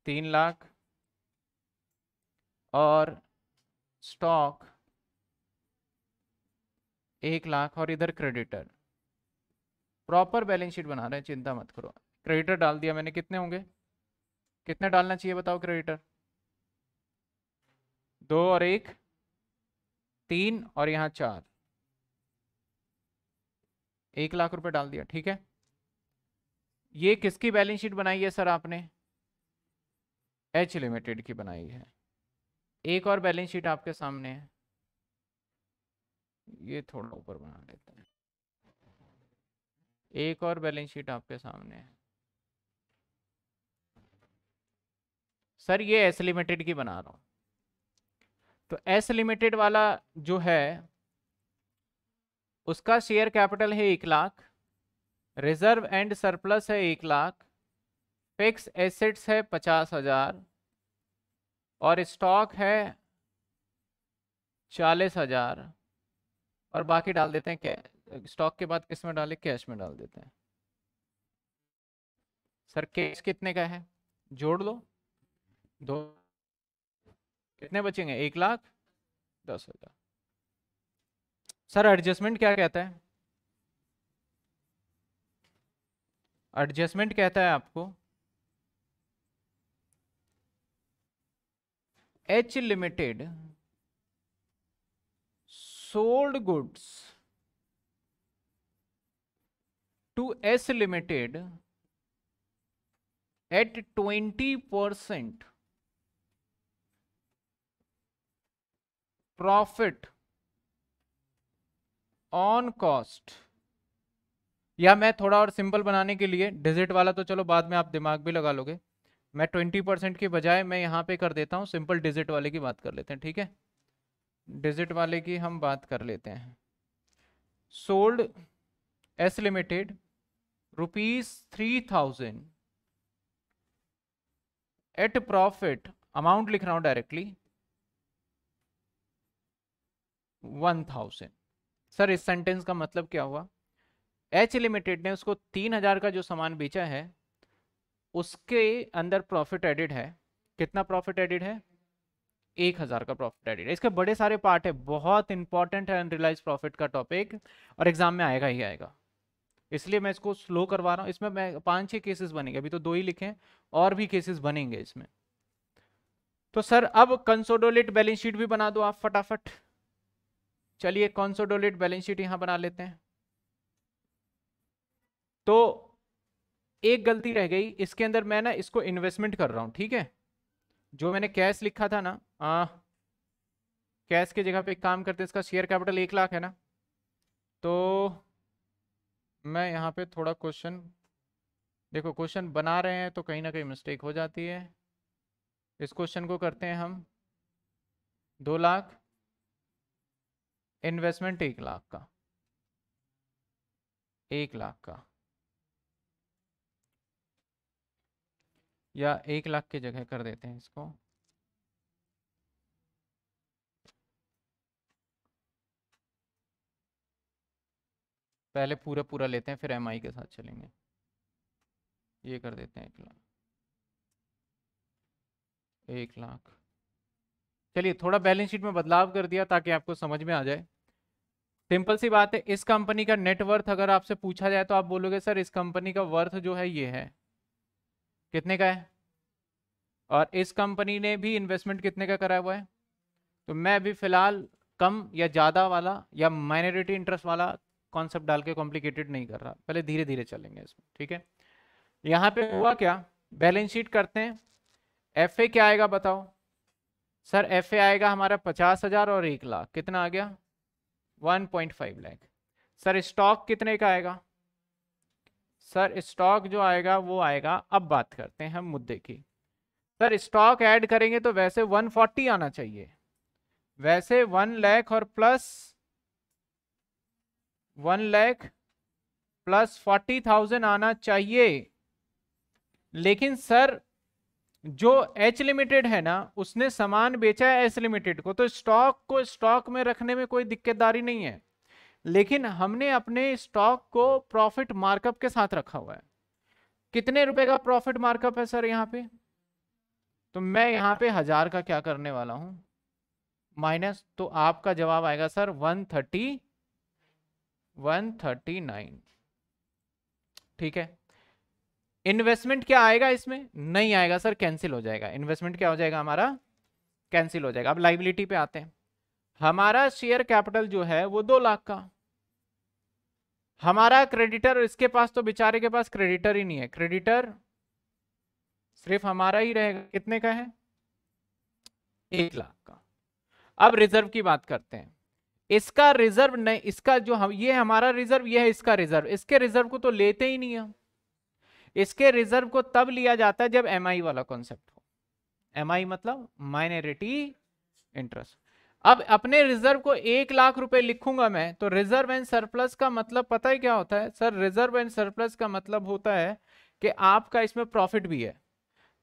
तीन लाख और स्टॉक एक लाख और इधर क्रेडिटर प्रॉपर बैलेंस शीट बना रहे हैं चिंता मत करो क्रेडिटर डाल दिया मैंने कितने होंगे कितने डालना चाहिए बताओ क्रेडिटर दो और एक तीन और यहाँ चार एक लाख रुपए डाल दिया ठीक है ये किसकी बैलेंस शीट बनाई है सर आपने एच लिमिटेड की बनाई है एक और बैलेंस शीट आपके सामने है ये थोड़ा ऊपर बना लेते हैं एक और बैलेंस शीट आपके सामने है सर ये एस लिमिटेड की बना रहा हूँ तो एस लिमिटेड वाला जो है उसका शेयर कैपिटल है एक लाख रिजर्व एंड सरप्लस है एक लाख फिक्स एसेट्स है पचास हजार और स्टॉक है चालीस हजार और बाकी डाल देते हैं कैश स्टॉक के बाद किस में डाले कैश में डाल देते हैं सर कैश कितने का है जोड़ लो दो कितने बचेंगे एक लाख दस हजार सर एडजस्टमेंट क्या कहता है एडजस्टमेंट कहता है आपको H limited sold goods to S limited at twenty percent profit on cost या मैं थोड़ा और सिंपल बनाने के लिए डिजिट वाला तो चलो बाद में आप दिमाग भी लगा लोगे मैं ट्वेंटी परसेंट के बजाय मैं यहां पे कर देता हूँ सिंपल डिजिट वाले की बात कर लेते हैं ठीक है डिजिट वाले की हम बात कर लेते हैं sold S limited rupees three thousand at profit amount लिख रहा हूं डायरेक्टली वन थाउजेंड सर इस सेंटेंस का मतलब क्या हुआ एच लिमिटेड ने उसको तीन हजार का जो सामान बेचा है उसके अंदर प्रॉफिट एडिड है कितना प्रॉफिट एडिड है एक हजार का प्रॉफिट एडिड है इसके बड़े सारे पार्ट है बहुत इंपॉर्टेंट है अनरियलाइज प्रॉफिट का टॉपिक और एग्जाम में आएगा ही आएगा इसलिए मैं इसको स्लो करवा रहा हूँ इसमें मैं पाँच छः केसेस बनेंगे अभी तो दो ही लिखे और भी केसेस बनेंगे इसमें तो सर अब कंसोडोलेट बैलेंस शीट भी बना दो आप फटाफट चलिए कंसोडोलेट बैलेंस शीट यहाँ बना लेते हैं तो एक गलती रह गई इसके अंदर मैं ना इसको इन्वेस्टमेंट कर रहा हूँ ठीक है जो मैंने कैश लिखा था ना आ, कैश की जगह पे एक काम करते हैं इसका शेयर कैपिटल एक लाख है ना तो मैं यहाँ पे थोड़ा क्वेश्चन देखो क्वेश्चन बना रहे हैं तो कहीं ना कहीं मिस्टेक हो जाती है इस क्वेश्चन को करते हैं हम दो लाख इन्वेस्टमेंट एक लाख का एक लाख का या एक लाख की जगह कर देते हैं इसको पहले पूरा पूरा लेते हैं फिर एम के साथ चलेंगे ये कर देते हैं एक लाख एक लाख चलिए थोड़ा बैलेंस शीट में बदलाव कर दिया ताकि आपको समझ में आ जाए सिंपल सी बात है इस कंपनी का नेटवर्थ अगर आपसे पूछा जाए तो आप बोलोगे सर इस कंपनी का वर्थ जो है ये है कितने का है और इस कंपनी ने भी इन्वेस्टमेंट कितने का कराया हुआ है तो मैं अभी फिलहाल कम या ज़्यादा वाला या माइनॉरिटी इंटरेस्ट वाला कॉन्सेप्ट डाल के कॉम्प्लिकेटेड नहीं कर रहा पहले धीरे धीरे चलेंगे इसमें ठीक है यहाँ पे हुआ क्या बैलेंस शीट करते हैं एफ क्या आएगा बताओ सर एफ आएगा हमारा पचास हजार और एक लाख कितना आ गया one point five lakh sir stock कितने का आएगा सर स्टॉक जो आएगा वो आएगा अब बात करते हैं हम मुद्दे की सर स्टॉक ऐड करेंगे तो वैसे 140 आना चाहिए वैसे वन लैख और plus one lakh plus forty thousand आना चाहिए लेकिन सर जो एच लिमिटेड है ना उसने सामान बेचा है एस लिमिटेड को तो स्टॉक को स्टॉक में रखने में कोई दिक्कतदारी नहीं है लेकिन हमने अपने स्टॉक को प्रॉफिट मार्कअप के साथ रखा हुआ है कितने रुपए का प्रॉफिट मार्कअप है सर यहाँ पे तो मैं यहाँ पे हजार का क्या करने वाला हूँ माइनस तो आपका जवाब आएगा सर वन थर्टी 139 ठीक है इन्वेस्टमेंट क्या आएगा इसमें नहीं आएगा सर कैंसिल हो जाएगा इन्वेस्टमेंट क्या हो जाएगा हमारा कैंसिल हो जाएगा अब लाइबिलिटी पे आते हैं हमारा शेयर कैपिटल जो है वो दो लाख का हमारा क्रेडिटर इसके पास तो बेचारे के पास क्रेडिटर ही नहीं है क्रेडिटर सिर्फ हमारा ही रहेगा कितने का है एक लाख का अब रिजर्व की बात करते हैं इसका रिजर्व नहीं इसका जो हम ये हमारा रिजर्व ये है इसका रिजर्व इसके रिजर्व को तो लेते ही नहीं हम इसके रिजर्व को तब लिया जाता है जब एम वाला कॉन्सेप्ट हो एम मतलब माइनॉरिटी इंटरेस्ट अब अपने रिजर्व को एक लाख रुपए लिखूंगा मैं तो रिजर्व एंड सरप्लस का मतलब पता है क्या होता है सर रिजर्व एंड सरप्लस का मतलब होता है कि आपका इसमें प्रॉफिट भी है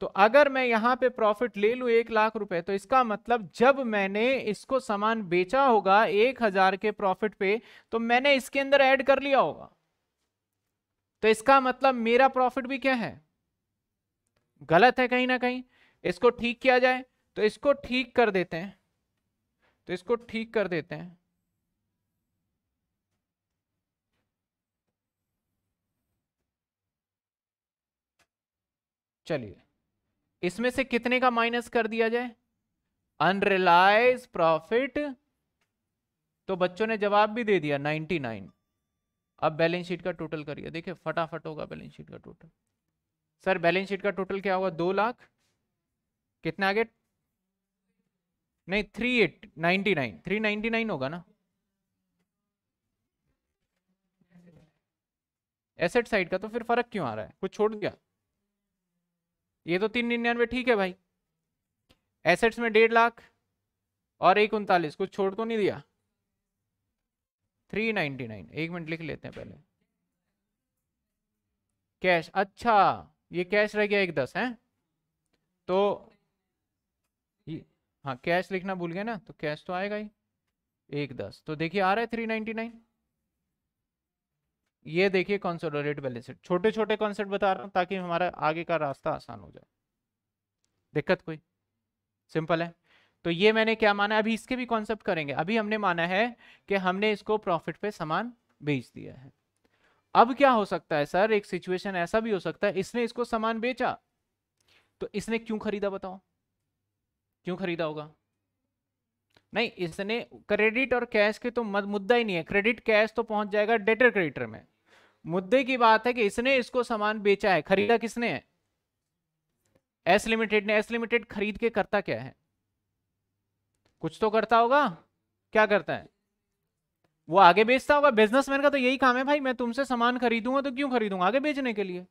तो अगर मैं यहां पे प्रॉफिट ले लू एक लाख रुपए तो इसका मतलब जब मैंने इसको सामान बेचा होगा एक हजार के प्रॉफिट पे तो मैंने इसके अंदर ऐड कर लिया होगा तो इसका मतलब मेरा प्रॉफिट भी क्या है गलत है कहीं ना कहीं इसको ठीक किया जाए तो इसको ठीक कर देते हैं तो इसको ठीक कर देते हैं चलिए इसमें से कितने का माइनस कर दिया जाए अनरिलाइज प्रॉफिट तो बच्चों ने जवाब भी दे दिया 99 अब बैलेंस शीट का टोटल करिए देखिए फटाफट होगा बैलेंस शीट का टोटल सर बैलेंस शीट का टोटल क्या होगा दो लाख कितना आगे नहीं three eight ninety nine three ninety nine होगा ना एसेट साइड का तो फिर फर्क क्यों आ रहा है कुछ छोड़ दिया ये तो तीन निन्यानवे ठीक है भाई एसेट्स में डेढ़ लाख और एक उनतालीस कुछ छोड़ तो नहीं दिया थ्री नाइनटी नाइन एक मिनट लिख लेते हैं पहले कैश अच्छा ये कैश रह गया एक दस है तो हाँ कैश लिखना भूल गया ना तो कैश तो आएगा ही एक दस तो देखिए आ रहा है थ्री नाइनटी नाइन ये देखिए कंसोलिडेट बैलेंस शीट छोटे छोटे कॉन्सेप्ट बता रहा हूँ ताकि हमारा आगे का रास्ता आसान हो जाए दिक्कत कोई सिंपल है तो ये मैंने क्या माना अभी इसके भी कॉन्सेप्ट करेंगे अभी हमने माना है कि हमने इसको प्रॉफिट पे सामान बेच दिया है अब क्या हो सकता है सर एक सिचुएशन ऐसा भी हो सकता है इसने इसको सामान बेचा तो इसने क्यों खरीदा बताओ क्यों खरीदा होगा नहीं इसने क्रेडिट और कैश के तो मुद्दा ही नहीं है क्रेडिट कैश तो पहुंच जाएगा डेटर क्रेडिटर में मुद्दे की बात है कि इसने इसको सामान बेचा है खरीदा किसने है एस लिमिटेड ने एस लिमिटेड खरीद के करता क्या है कुछ तो करता होगा क्या करता है वो आगे बेचता होगा बिजनेसमैन का तो यही काम है भाई मैं तुमसे सामान खरीदूंगा तो क्यों खरीदूंगा आगे बेचने के लिए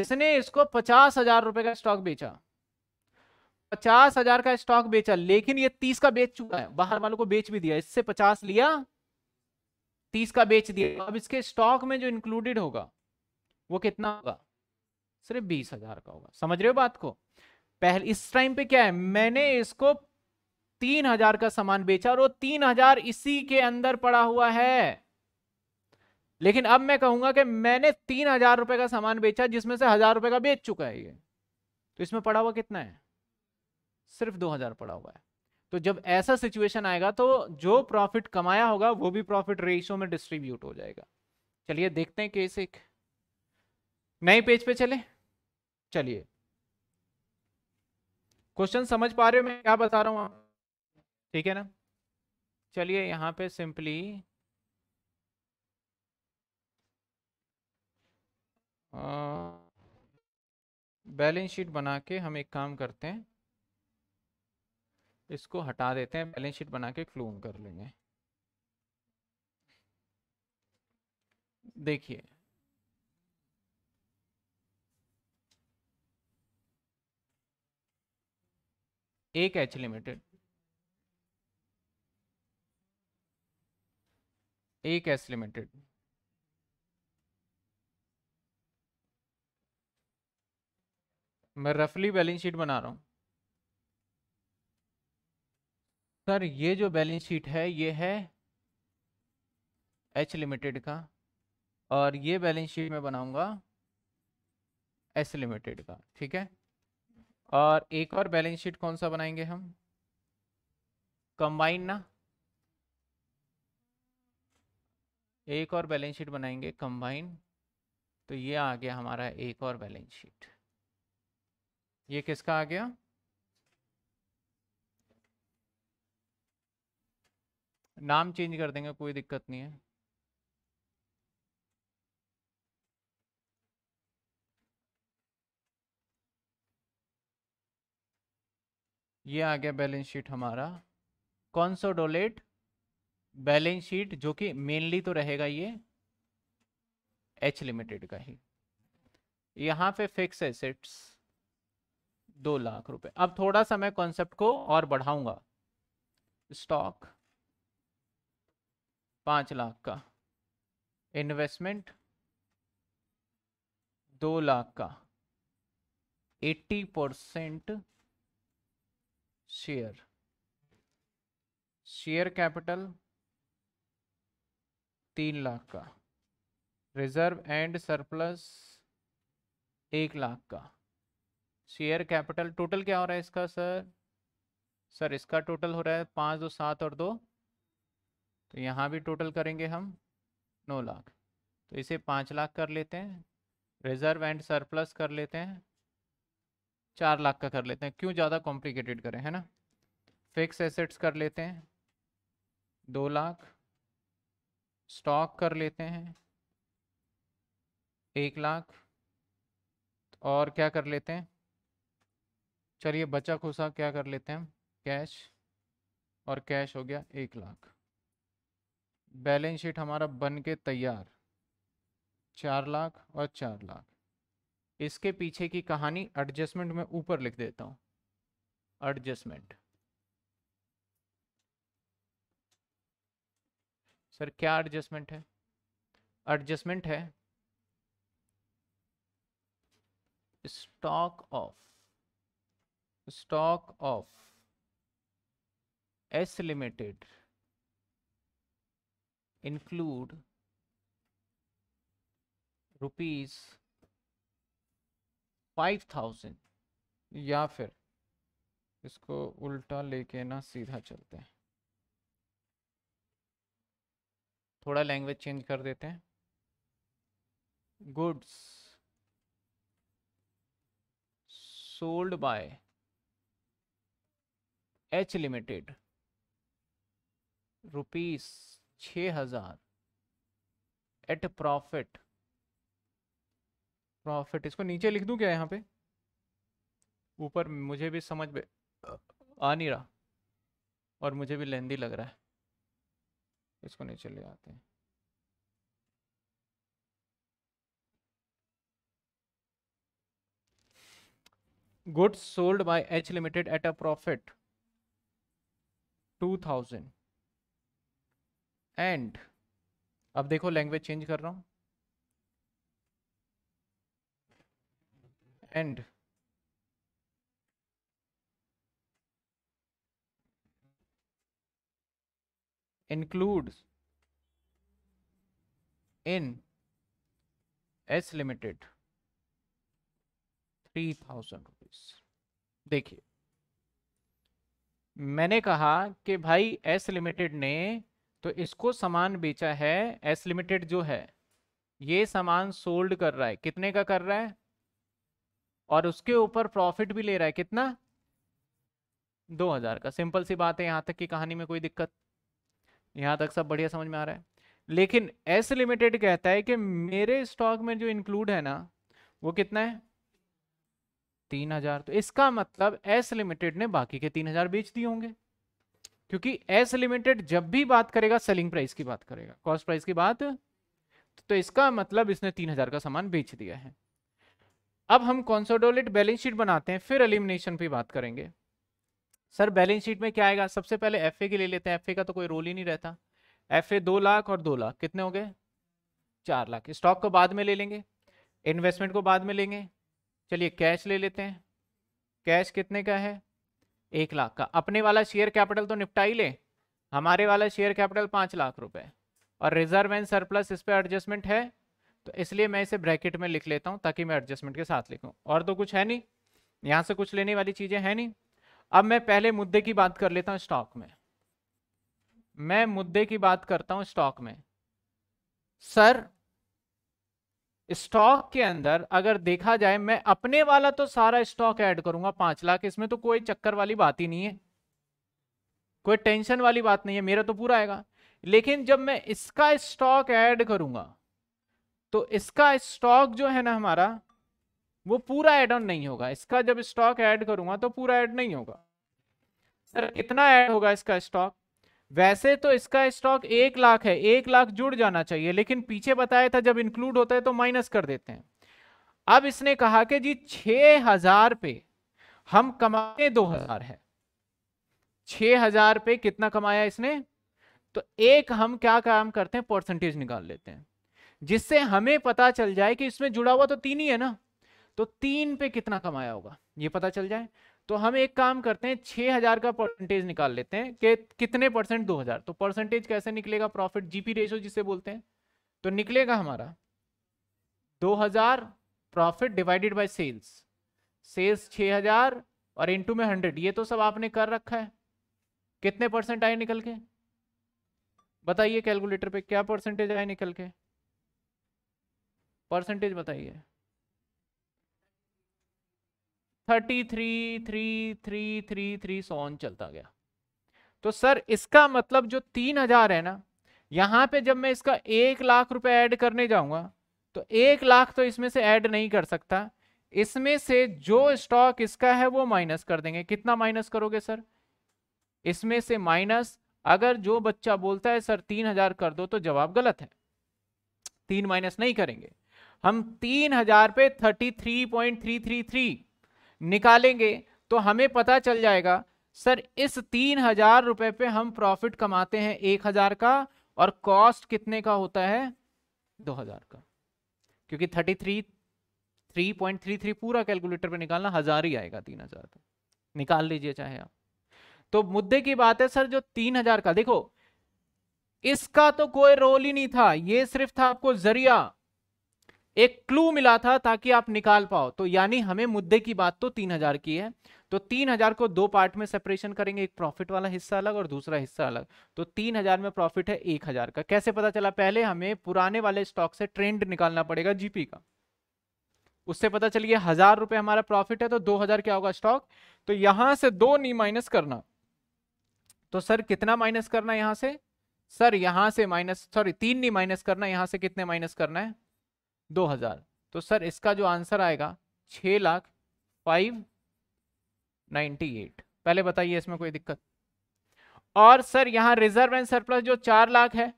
इसने इसको पचास हजार रुपए का स्टॉक बेचा पचास हजार का स्टॉक बेचा लेकिन ये तीस का बेच चुका है बाहर वालों को बेच भी दिया इससे पचास लिया तीस का बेच दिया अब इसके स्टॉक में जो इंक्लूडेड होगा वो कितना होगा सिर्फ बीस हजार का होगा समझ रहे हो बात को पहले इस टाइम पे क्या है मैंने इसको तीन हजार का सामान बेचा और वो तीन हजार इसी के अंदर पड़ा हुआ है लेकिन अब मैं कहूंगा कि मैंने तीन हजार रुपए का सामान बेचा जिसमें से हजार रुपए का बेच चुका है ये तो इसमें पड़ा हुआ कितना है सिर्फ दो हजार पड़ा हुआ है तो जब ऐसा सिचुएशन आएगा तो जो प्रॉफिट कमाया होगा वो भी प्रॉफिट रेशियो में डिस्ट्रीब्यूट हो जाएगा चलिए देखते हैं केस एक नए पेज पे चले चलिए क्वेश्चन समझ पा रहे हो मैं क्या बता रहा हूं ठीक है ना चलिए यहां पे सिंपली बैलेंस शीट बना के हम एक काम करते हैं इसको हटा देते हैं बैलेंस शीट बना के क्लोन कर लेंगे देखिए एक एच लिमिटेड एक एस लिमिटेड मैं रफली बैलेंस शीट बना रहा हूं सर ये जो बैलेंस शीट है ये है एच लिमिटेड का और ये बैलेंस शीट मैं बनाऊंगा एस लिमिटेड का ठीक है और एक और बैलेंस शीट कौन सा बनाएंगे हम कंबाइन ना एक और बैलेंस शीट बनाएंगे कंबाइन तो ये आ गया हमारा एक और बैलेंस शीट ये किसका आ गया नाम चेंज कर देंगे कोई दिक्कत नहीं है ये आ गया बैलेंस शीट हमारा कॉन्सोडोलेट बैलेंस शीट जो कि मेनली तो रहेगा ये एच लिमिटेड का ही यहाँ पे फिक्स एसेट्स दो लाख रुपए अब थोड़ा सा मैं कॉन्सेप्ट को और बढ़ाऊंगा स्टॉक पाँच लाख का इन्वेस्टमेंट दो लाख का eighty percent share share capital तीन लाख का रिजर्व एंड सरप्लस एक लाख का शेयर कैपिटल टोटल क्या हो रहा है इसका सर सर इसका टोटल हो रहा है पाँच दो सात और दो तो यहाँ भी टोटल करेंगे हम नौ लाख तो इसे पाँच लाख कर लेते हैं रिजर्व एंड सरप्लस कर लेते हैं चार लाख का कर लेते हैं क्यों ज़्यादा कॉम्प्लिकेटेड करें है ना फिक्स एसेट्स कर लेते हैं दो लाख स्टॉक कर लेते हैं एक लाख और क्या कर लेते हैं चलिए बचा खुसा क्या कर लेते हैं कैश और कैश हो गया एक लाख बैलेंस शीट हमारा बन के तैयार चार लाख और चार लाख इसके पीछे की कहानी एडजस्टमेंट में ऊपर लिख देता हूँ एडजस्टमेंट सर क्या एडजस्टमेंट है एडजस्टमेंट है stock of stock of S limited include rupees five thousand या फिर इसको उल्टा लेके ना सीधा चलते हैं थोड़ा लैंग्वेज चेंज कर देते हैं goods sold by H limited rupees छ हज़ार एट प्रॉफिट प्रॉफिट इसको नीचे लिख दू क्या यहाँ पे ऊपर मुझे भी समझ में आ नहीं रहा और मुझे भी लेंदी लग रहा है इसको नीचे ले आते हैं goods sold by H limited at a profit two thousand and अब देखो लैंग्वेज चेंज कर रहा हूं and include in S limited three thousand rupees देखिए मैंने कहा कि भाई एस लिमिटेड ने तो इसको सामान बेचा है एस लिमिटेड जो है ये सामान सोल्ड कर रहा है कितने का कर रहा है और उसके ऊपर प्रॉफिट भी ले रहा है कितना दो हजार का सिंपल सी बात है यहां तक की कहानी में कोई दिक्कत यहां तक सब बढ़िया समझ में आ रहा है लेकिन एस लिमिटेड कहता है कि मेरे स्टॉक में जो इंक्लूड है ना वो कितना है तीन हजार तो इसका मतलब एस लिमिटेड ने बाकी के तीन हजार बेच दिए होंगे क्योंकि एस लिमिटेड जब भी बात करेगा सेलिंग प्राइस की बात करेगा कॉस्ट प्राइस की बात तो इसका मतलब इसने तीन हजार का सामान बेच दिया है अब हम कॉन्सोडोलेट बैलेंस शीट बनाते हैं फिर एलिमिनेशन पे बात करेंगे सर बैलेंस शीट में क्या आएगा सबसे पहले एफ की ले लेते हैं एफ का तो कोई रोल ही नहीं रहता एफ ए दो लाख और दो लाख कितने हो गए चार लाख स्टॉक को बाद में ले लेंगे इन्वेस्टमेंट को बाद में लेंगे चलिए कैश ले लेते हैं कैश कितने का है एक लाख का अपने वाला शेयर कैपिटल तो निपटा ही ले हमारे वाला शेयर कैपिटल पाँच लाख रुपए और रिजर्व एंड सरप्लस इस पर एडजस्टमेंट है तो इसलिए मैं इसे ब्रैकेट में लिख लेता हूँ ताकि मैं एडजस्टमेंट के साथ लिखूँ और तो कुछ है नहीं यहाँ से कुछ लेने वाली चीज़ें हैं नहीं अब मैं पहले मुद्दे की बात कर लेता हूँ स्टॉक में मैं मुद्दे की बात करता हूँ स्टॉक में सर स्टॉक के अंदर अगर देखा जाए मैं अपने वाला तो सारा स्टॉक ऐड करूंगा पांच लाख इसमें तो कोई चक्कर वाली बात ही नहीं है कोई टेंशन वाली बात नहीं है मेरा तो पूरा आएगा लेकिन जब मैं इसका स्टॉक ऐड करूंगा तो इसका स्टॉक जो है ना हमारा वो पूरा ऐड ऑन नहीं होगा इसका जब स्टॉक ऐड करूंगा तो पूरा ऐड नहीं होगा सर कितना ऐड होगा इसका स्टॉक वैसे तो इसका स्टॉक एक लाख है एक लाख जुड़ जाना चाहिए लेकिन पीछे बताया था जब इंक्लूड होता है तो माइनस कर देते हैं अब इसने कहा कि जी छह हजार पे हम कमाए दो हजार है छह हजार पे कितना कमाया इसने तो एक हम क्या काम करते हैं परसेंटेज निकाल लेते हैं जिससे हमें पता चल जाए कि इसमें जुड़ा हुआ तो तीन ही है ना तो तीन पे कितना कमाया होगा ये पता चल जाए तो हम एक काम करते हैं छह हज़ार का परसेंटेज निकाल लेते हैं कि कितने परसेंट दो हज़ार तो परसेंटेज कैसे निकलेगा प्रॉफिट जीपी रेशो जिसे बोलते हैं तो निकलेगा हमारा दो हज़ार profit divided by sales sales छ हज़ार और इनटू में हंड्रेड ये तो सब आपने कर रखा है कितने परसेंट आए निकल के बताइए कैलकुलेटर पर क्या परसेंटेज आए निकल के परसेंटेज बताइए thirty three three three three three so on चलता गया तो सर इसका मतलब जो तीन हजार है ना यहाँ पे जब मैं इसका एक लाख रुपए ऐड करने जाऊंगा तो एक लाख तो इसमें से ऐड नहीं कर सकता इसमें से जो स्टॉक इसका है वो माइनस कर देंगे कितना माइनस करोगे सर इसमें से माइनस अगर जो बच्चा बोलता है सर तीन हजार कर दो तो जवाब गलत है तीन माइनस नहीं करेंगे हम तीन हजार पे thirty three point three three three निकालेंगे तो हमें पता चल जाएगा सर इस तीन हजार रुपये पे हम प्रॉफिट कमाते हैं एक हजार का और कॉस्ट कितने का होता है दो हजार का क्योंकि thirty three three point three three पूरा कैलकुलेटर पे निकालना हजार ही आएगा तीन हजार का निकाल लीजिए चाहे आप तो मुद्दे की बात है सर जो तीन हजार का देखो इसका तो कोई रोल ही नहीं था ये सिर्फ था आपको जरिया एक क्लू मिला था ताकि आप निकाल पाओ तो यानी हमें मुद्दे की बात तो तीन हजार की है तो तीन हजार को दो पार्ट में सेपरेशन करेंगे एक प्रॉफिट वाला हिस्सा अलग और दूसरा हिस्सा अलग तो तीन हजार में प्रॉफिट है एक हजार का कैसे पता चला पहले हमें पुराने वाले स्टॉक से ट्रेंड निकालना पड़ेगा जीपी का उससे पता चलिए हजार रुपए हमारा प्रॉफिट है तो दो हजार क्या होगा स्टॉक तो यहां से दो नी माइनस करना तो सर कितना माइनस करना यहां से सर यहां से माइनस सॉरी तीन नी माइनस करना यहां से कितने माइनस करना है दो हज़ार तो सर इसका जो आंसर आएगा छ लाख फाइव नाइन्टी एट पहले बताइए इसमें कोई दिक्कत और सर यहां रिजर्व एंड सरप्लस जो चार लाख है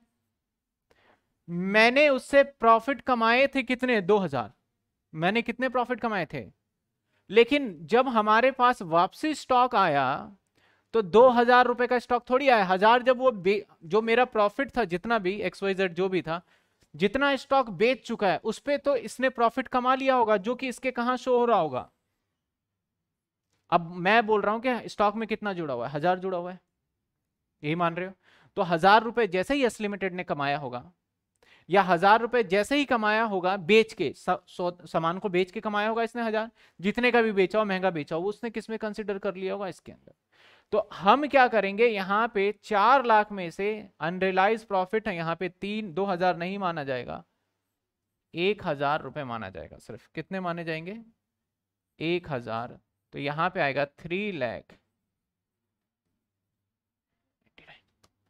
मैंने उससे प्रॉफिट कमाए थे कितने दो हजार मैंने कितने प्रॉफिट कमाए थे लेकिन जब हमारे पास वापसी स्टॉक आया तो दो हजार रुपए का स्टॉक थोड़ी आया हजार जब वो जो मेरा प्रॉफिट था जितना भी एक्सवाइजेड जो भी था जितना स्टॉक बेच चुका है उस पर तो इसने प्रॉफिट कमा लिया होगा जो कि इसके कहां शो हो रहा होगा अब मैं बोल रहा हूं कि स्टॉक में कितना जुड़ा हुआ है हजार जुड़ा हुआ है यही मान रहे हो तो हजार रुपए जैसे ही एस लिमिटेड ने कमाया होगा या हजार रुपए जैसे ही कमाया होगा बेच के सामान को बेच के कमाया होगा इसने हजार जितने का भी बेचा हो महंगा बेचा हो उसने किसमें कंसिडर कर लिया होगा इसके अंदर तो हम क्या करेंगे यहाँ पे चार लाख में से अनरियलाइज प्रॉफिट है यहाँ पे तीन दो हजार नहीं माना जाएगा एक हजार रुपये माना जाएगा सिर्फ कितने माने जाएंगे एक हजार तो यहाँ पे आएगा थ्री लैख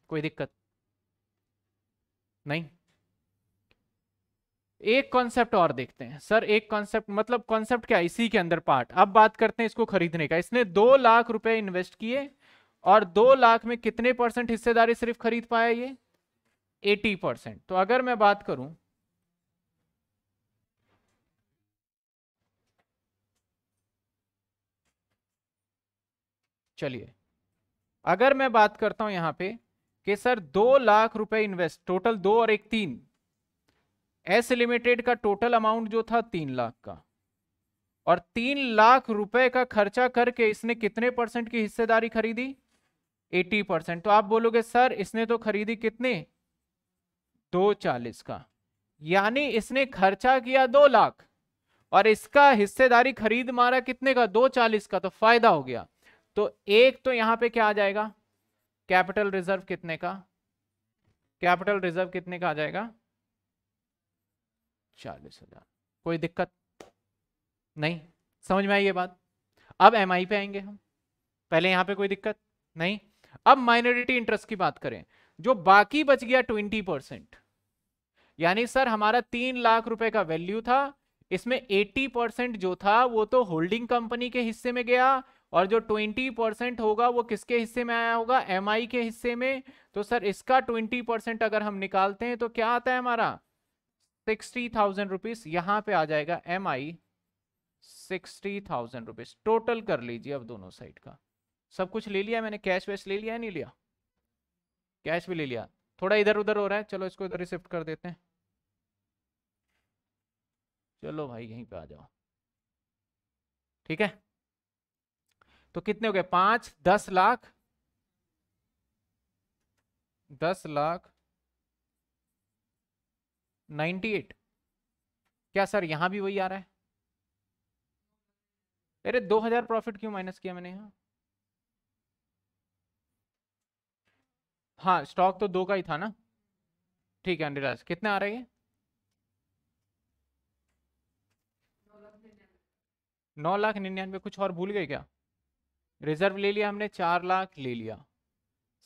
कोई दिक्कत नहीं एक कॉन्सेप्ट और देखते हैं सर एक कॉन्सेप्ट मतलब कॉन्सेप्ट क्या इसी के अंदर पार्ट अब बात करते हैं इसको खरीदने का इसने दो लाख रुपए इन्वेस्ट किए और दो लाख में कितने परसेंट हिस्सेदारी सिर्फ खरीद पाया ये एटी परसेंट तो अगर मैं बात करूं चलिए अगर मैं बात करता हूं यहां पे कि सर दो लाख रुपए इन्वेस्ट टोटल दो और एक तीन एस लिमिटेड का टोटल अमाउंट जो था तीन लाख का और तीन लाख रुपए का खर्चा करके इसने कितने परसेंट की हिस्सेदारी खरीदी एटी परसेंट तो आप बोलोगे सर इसने तो खरीदी कितने दो चालीस का यानी इसने खर्चा किया दो लाख और इसका हिस्सेदारी खरीद मारा कितने का दो चालीस का तो फायदा हो गया तो एक तो यहां पे क्या आ जाएगा कैपिटल रिजर्व कितने का कैपिटल रिजर्व कितने का आ जाएगा चालीस हजार कोई दिक्कत नहीं समझ में आई ये बात अब एम पे आएंगे हम पहले यहां पे कोई दिक्कत नहीं अब माइनॉरिटी इंटरेस्ट की बात करें जो बाकी बच गया ट्वेंटी परसेंट यानी सर हमारा तीन लाख रुपए का वैल्यू था इसमें एट्टी परसेंट जो था वो तो होल्डिंग कंपनी के हिस्से में गया और जो ट्वेंटी परसेंट होगा वो किसके हिस्से में आया होगा एम के हिस्से में तो सर इसका ट्वेंटी परसेंट अगर हम निकालते हैं तो क्या आता है हमारा सिक्सटी थाउजेंड रुपीज यहां पे आ जाएगा M I sixty thousand rupees total कर लीजिए अब दोनों साइड का सब कुछ ले लिया मैंने कैश वैश ले लिया नहीं लिया कैश भी ले लिया थोड़ा इधर उधर हो रहा है चलो इसको इधर रिसिप्ट कर देते हैं चलो भाई यहीं पे आ जाओ ठीक है तो कितने हो गए पांच दस लाख दस लाख नाइन्टी एट क्या सर यहाँ भी वही आ रहा है अरे दो हजार प्रॉफिट क्यों माइनस किया मैंने यहाँ हाँ स्टॉक तो दो का ही था ना ठीक है अंडिराज कितने आ रहे हैं नौ लाख निन्यानवे कुछ और भूल गए क्या रिजर्व ले लिया हमने चार लाख ले लिया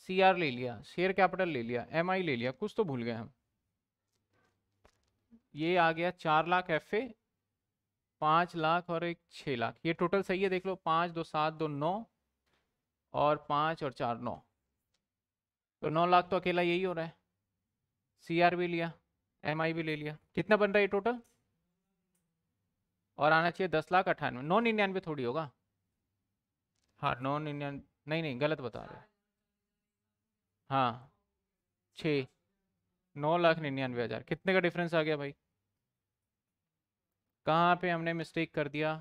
सीआर ले लिया शेयर कैपिटल ले लिया एमआई ले लिया कुछ तो भूल गए हम ये आ गया चार लाख एफ ए पाँच लाख और एक छः लाख ये टोटल सही है देख लो पाँच दो सात दो नौ और पाँच और चार नौ तो नौ लाख तो अकेला यही हो रहा है सी आर भी लिया एम आई भी ले लिया कितना बन रहा है ये टोटल और आना चाहिए दस लाख अट्ठानवे नौ निन्यानवे थोड़ी होगा हाँ नौ निन्यान नहीं नहीं गलत बता रहे हाँ छ नौ लाख निन्यानवे हज़ार कितने का डिफरेंस आ गया भाई कहाँ पे हमने मिस्टेक कर दिया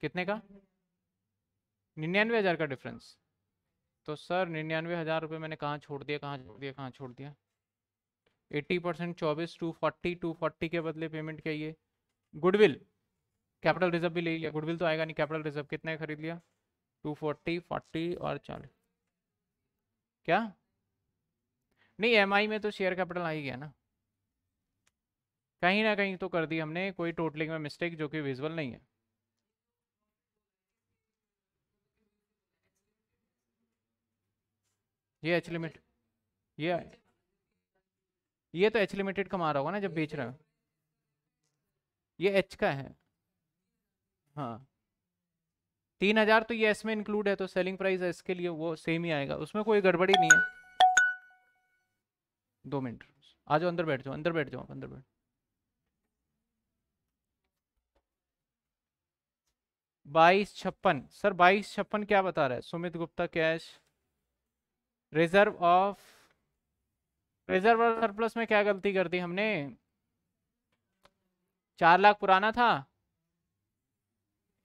कितने का निन्यानवे हज़ार का डिफरेंस तो सर निन्यानवे हज़ार रुपये मैंने कहाँ छोड़ दिया कहाँ छोड़ दिया कहाँ छोड़ दिया एट्टी परसेंट चौबीस टू फोर्टी टू फोर्टी के बदले पेमेंट कहिए ये गुडविल कैपिटल रिजर्व भी ले लिया गुडविल तो आएगा नहीं कैपिटल रिजर्व कितने खरीद लिया टू फोर्टी फोर्टी और चालीस क्या नहीं एम में तो शेयर कैपिटल आ ही गया ना कहीं ना कहीं तो कर दी हमने कोई टोटलिंग में मिस्टेक जो कि विजुअल नहीं है ये एच लिमिट ये ये तो एच लिमिटेड कमा रहा होगा ना जब बेच रहे हो ये एच का है हाँ तीन हजार तो ये इसमें इंक्लूड है तो सेलिंग प्राइस है इसके लिए वो सेम ही आएगा उसमें कोई गड़बड़ी नहीं है दो मिनट आ जाओ अंदर बैठ जाओ अंदर बैठ जाओ अंदर बैठ बाईस छप्पन सर बाईस छप्पन क्या बता रहा है Sumit Gupta cash reserve of reserve और सरप्लस में क्या गलती कर दी हमने चार लाख पुराना था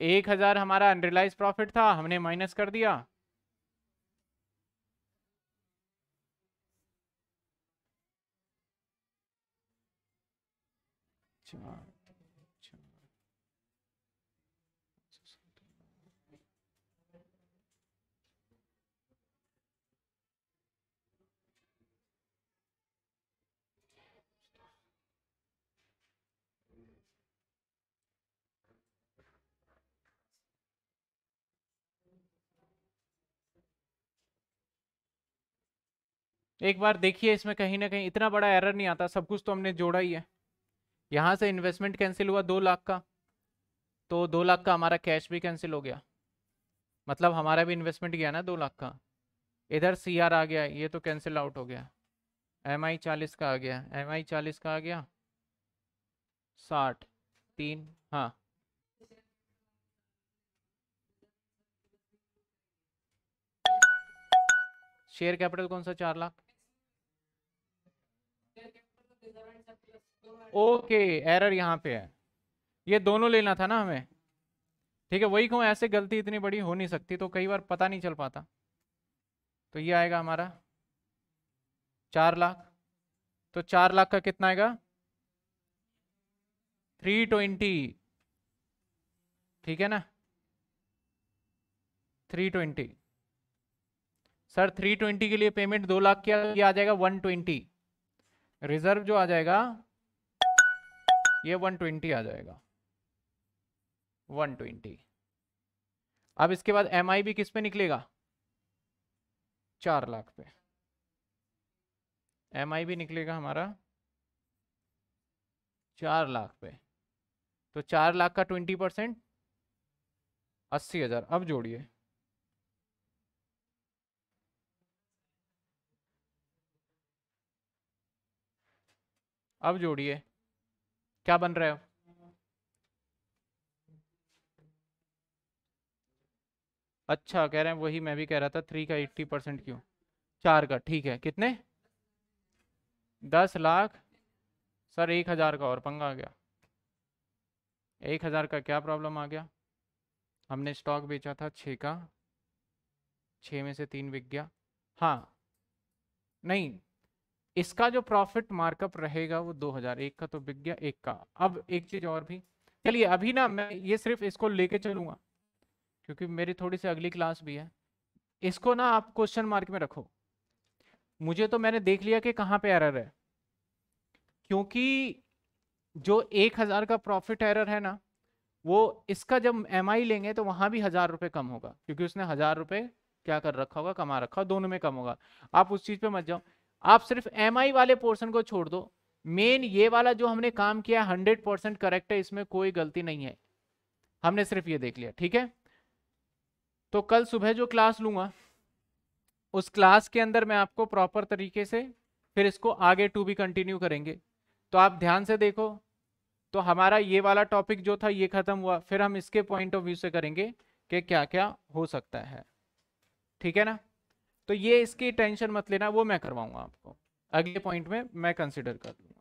एक हजार हमारा अनरिलाइज प्रॉफिट था हमने माइनस कर दिया चार एक बार देखिए इसमें कहीं ना कहीं इतना बड़ा एरर नहीं आता सब कुछ तो हमने जोड़ा ही है यहाँ से इन्वेस्टमेंट कैंसिल हुआ दो लाख का तो दो लाख हम्म। का हमारा कैश भी कैंसिल हो गया मतलब हमारा भी इन्वेस्टमेंट गया ना दो लाख का इधर सी आर आ गया ये तो कैंसिल आउट हो गया एम आई चालीस का आ गया एम आई चालीस का आ गया साठ तीन हाँ शेयर कैपिटल कौन सा चार लाख ओके एरर यहाँ पे है ये दोनों लेना था ना हमें ठीक है वही कहूँ ऐसे गलती इतनी बड़ी हो नहीं सकती तो कई बार पता नहीं चल पाता तो ये आएगा हमारा चार लाख तो चार लाख का कितना आएगा थ्री ट्वेंटी ठीक है ना three twenty sir three twenty के लिए पेमेंट दो लाख किया आ जाएगा वन ट्वेंटी रिजर्व जो आ जाएगा ये 120 आ जाएगा 120 अब इसके बाद एम भी किस पे निकलेगा चार लाख पे एम भी निकलेगा हमारा चार लाख पे तो चार लाख का ट्वेंटी परसेंट अस्सी हजार अब जोड़िए अब जोड़िए क्या बन रहे हो अच्छा कह रहे हैं वही मैं भी कह रहा था थ्री का एट्टी परसेंट क्यों चार का ठीक है कितने दस लाख सर एक हज़ार का और पंगा आ गया एक हज़ार का क्या प्रॉब्लम आ गया हमने स्टॉक बेचा था छः का छ में से तीन बिक गया हाँ नहीं इसका जो प्रॉफिट मार्कअप रहेगा वो 2001 का तो बिक गया एक का अब एक चीज और भी चलिए अभी ना मैं ये सिर्फ इसको लेके चलूंगा क्योंकि मेरी थोड़ी सी अगली क्लास भी है इसको ना आप क्वेश्चन मार्क में रखो मुझे तो मैंने देख लिया कि कहाँ पे एरर है क्योंकि जो एक हज़ार का प्रॉफिट एरर है ना वो इसका जब एम लेंगे तो वहां भी हज़ार रुपये कम होगा क्योंकि उसने हज़ार रुपये क्या कर रखा होगा कमा रखा दोनों में कम होगा आप उस चीज़ पे मत जाओ आप सिर्फ एम वाले पोर्सन को छोड़ दो मेन ये वाला जो हमने काम किया हंड्रेड परसेंट करेक्ट है इसमें कोई गलती नहीं है हमने सिर्फ ये देख लिया ठीक है तो कल सुबह जो क्लास लूंगा उस क्लास के अंदर मैं आपको प्रॉपर तरीके से फिर इसको आगे टू भी कंटिन्यू करेंगे तो आप ध्यान से देखो तो हमारा ये वाला टॉपिक जो था ये ख़त्म हुआ फिर हम इसके पॉइंट ऑफ व्यू से करेंगे कि क्या क्या हो सकता है ठीक है ना तो ये इसकी टेंशन मत लेना वो मैं करवाऊंगा आपको अगले पॉइंट में मैं कंसिडर कर लूंगा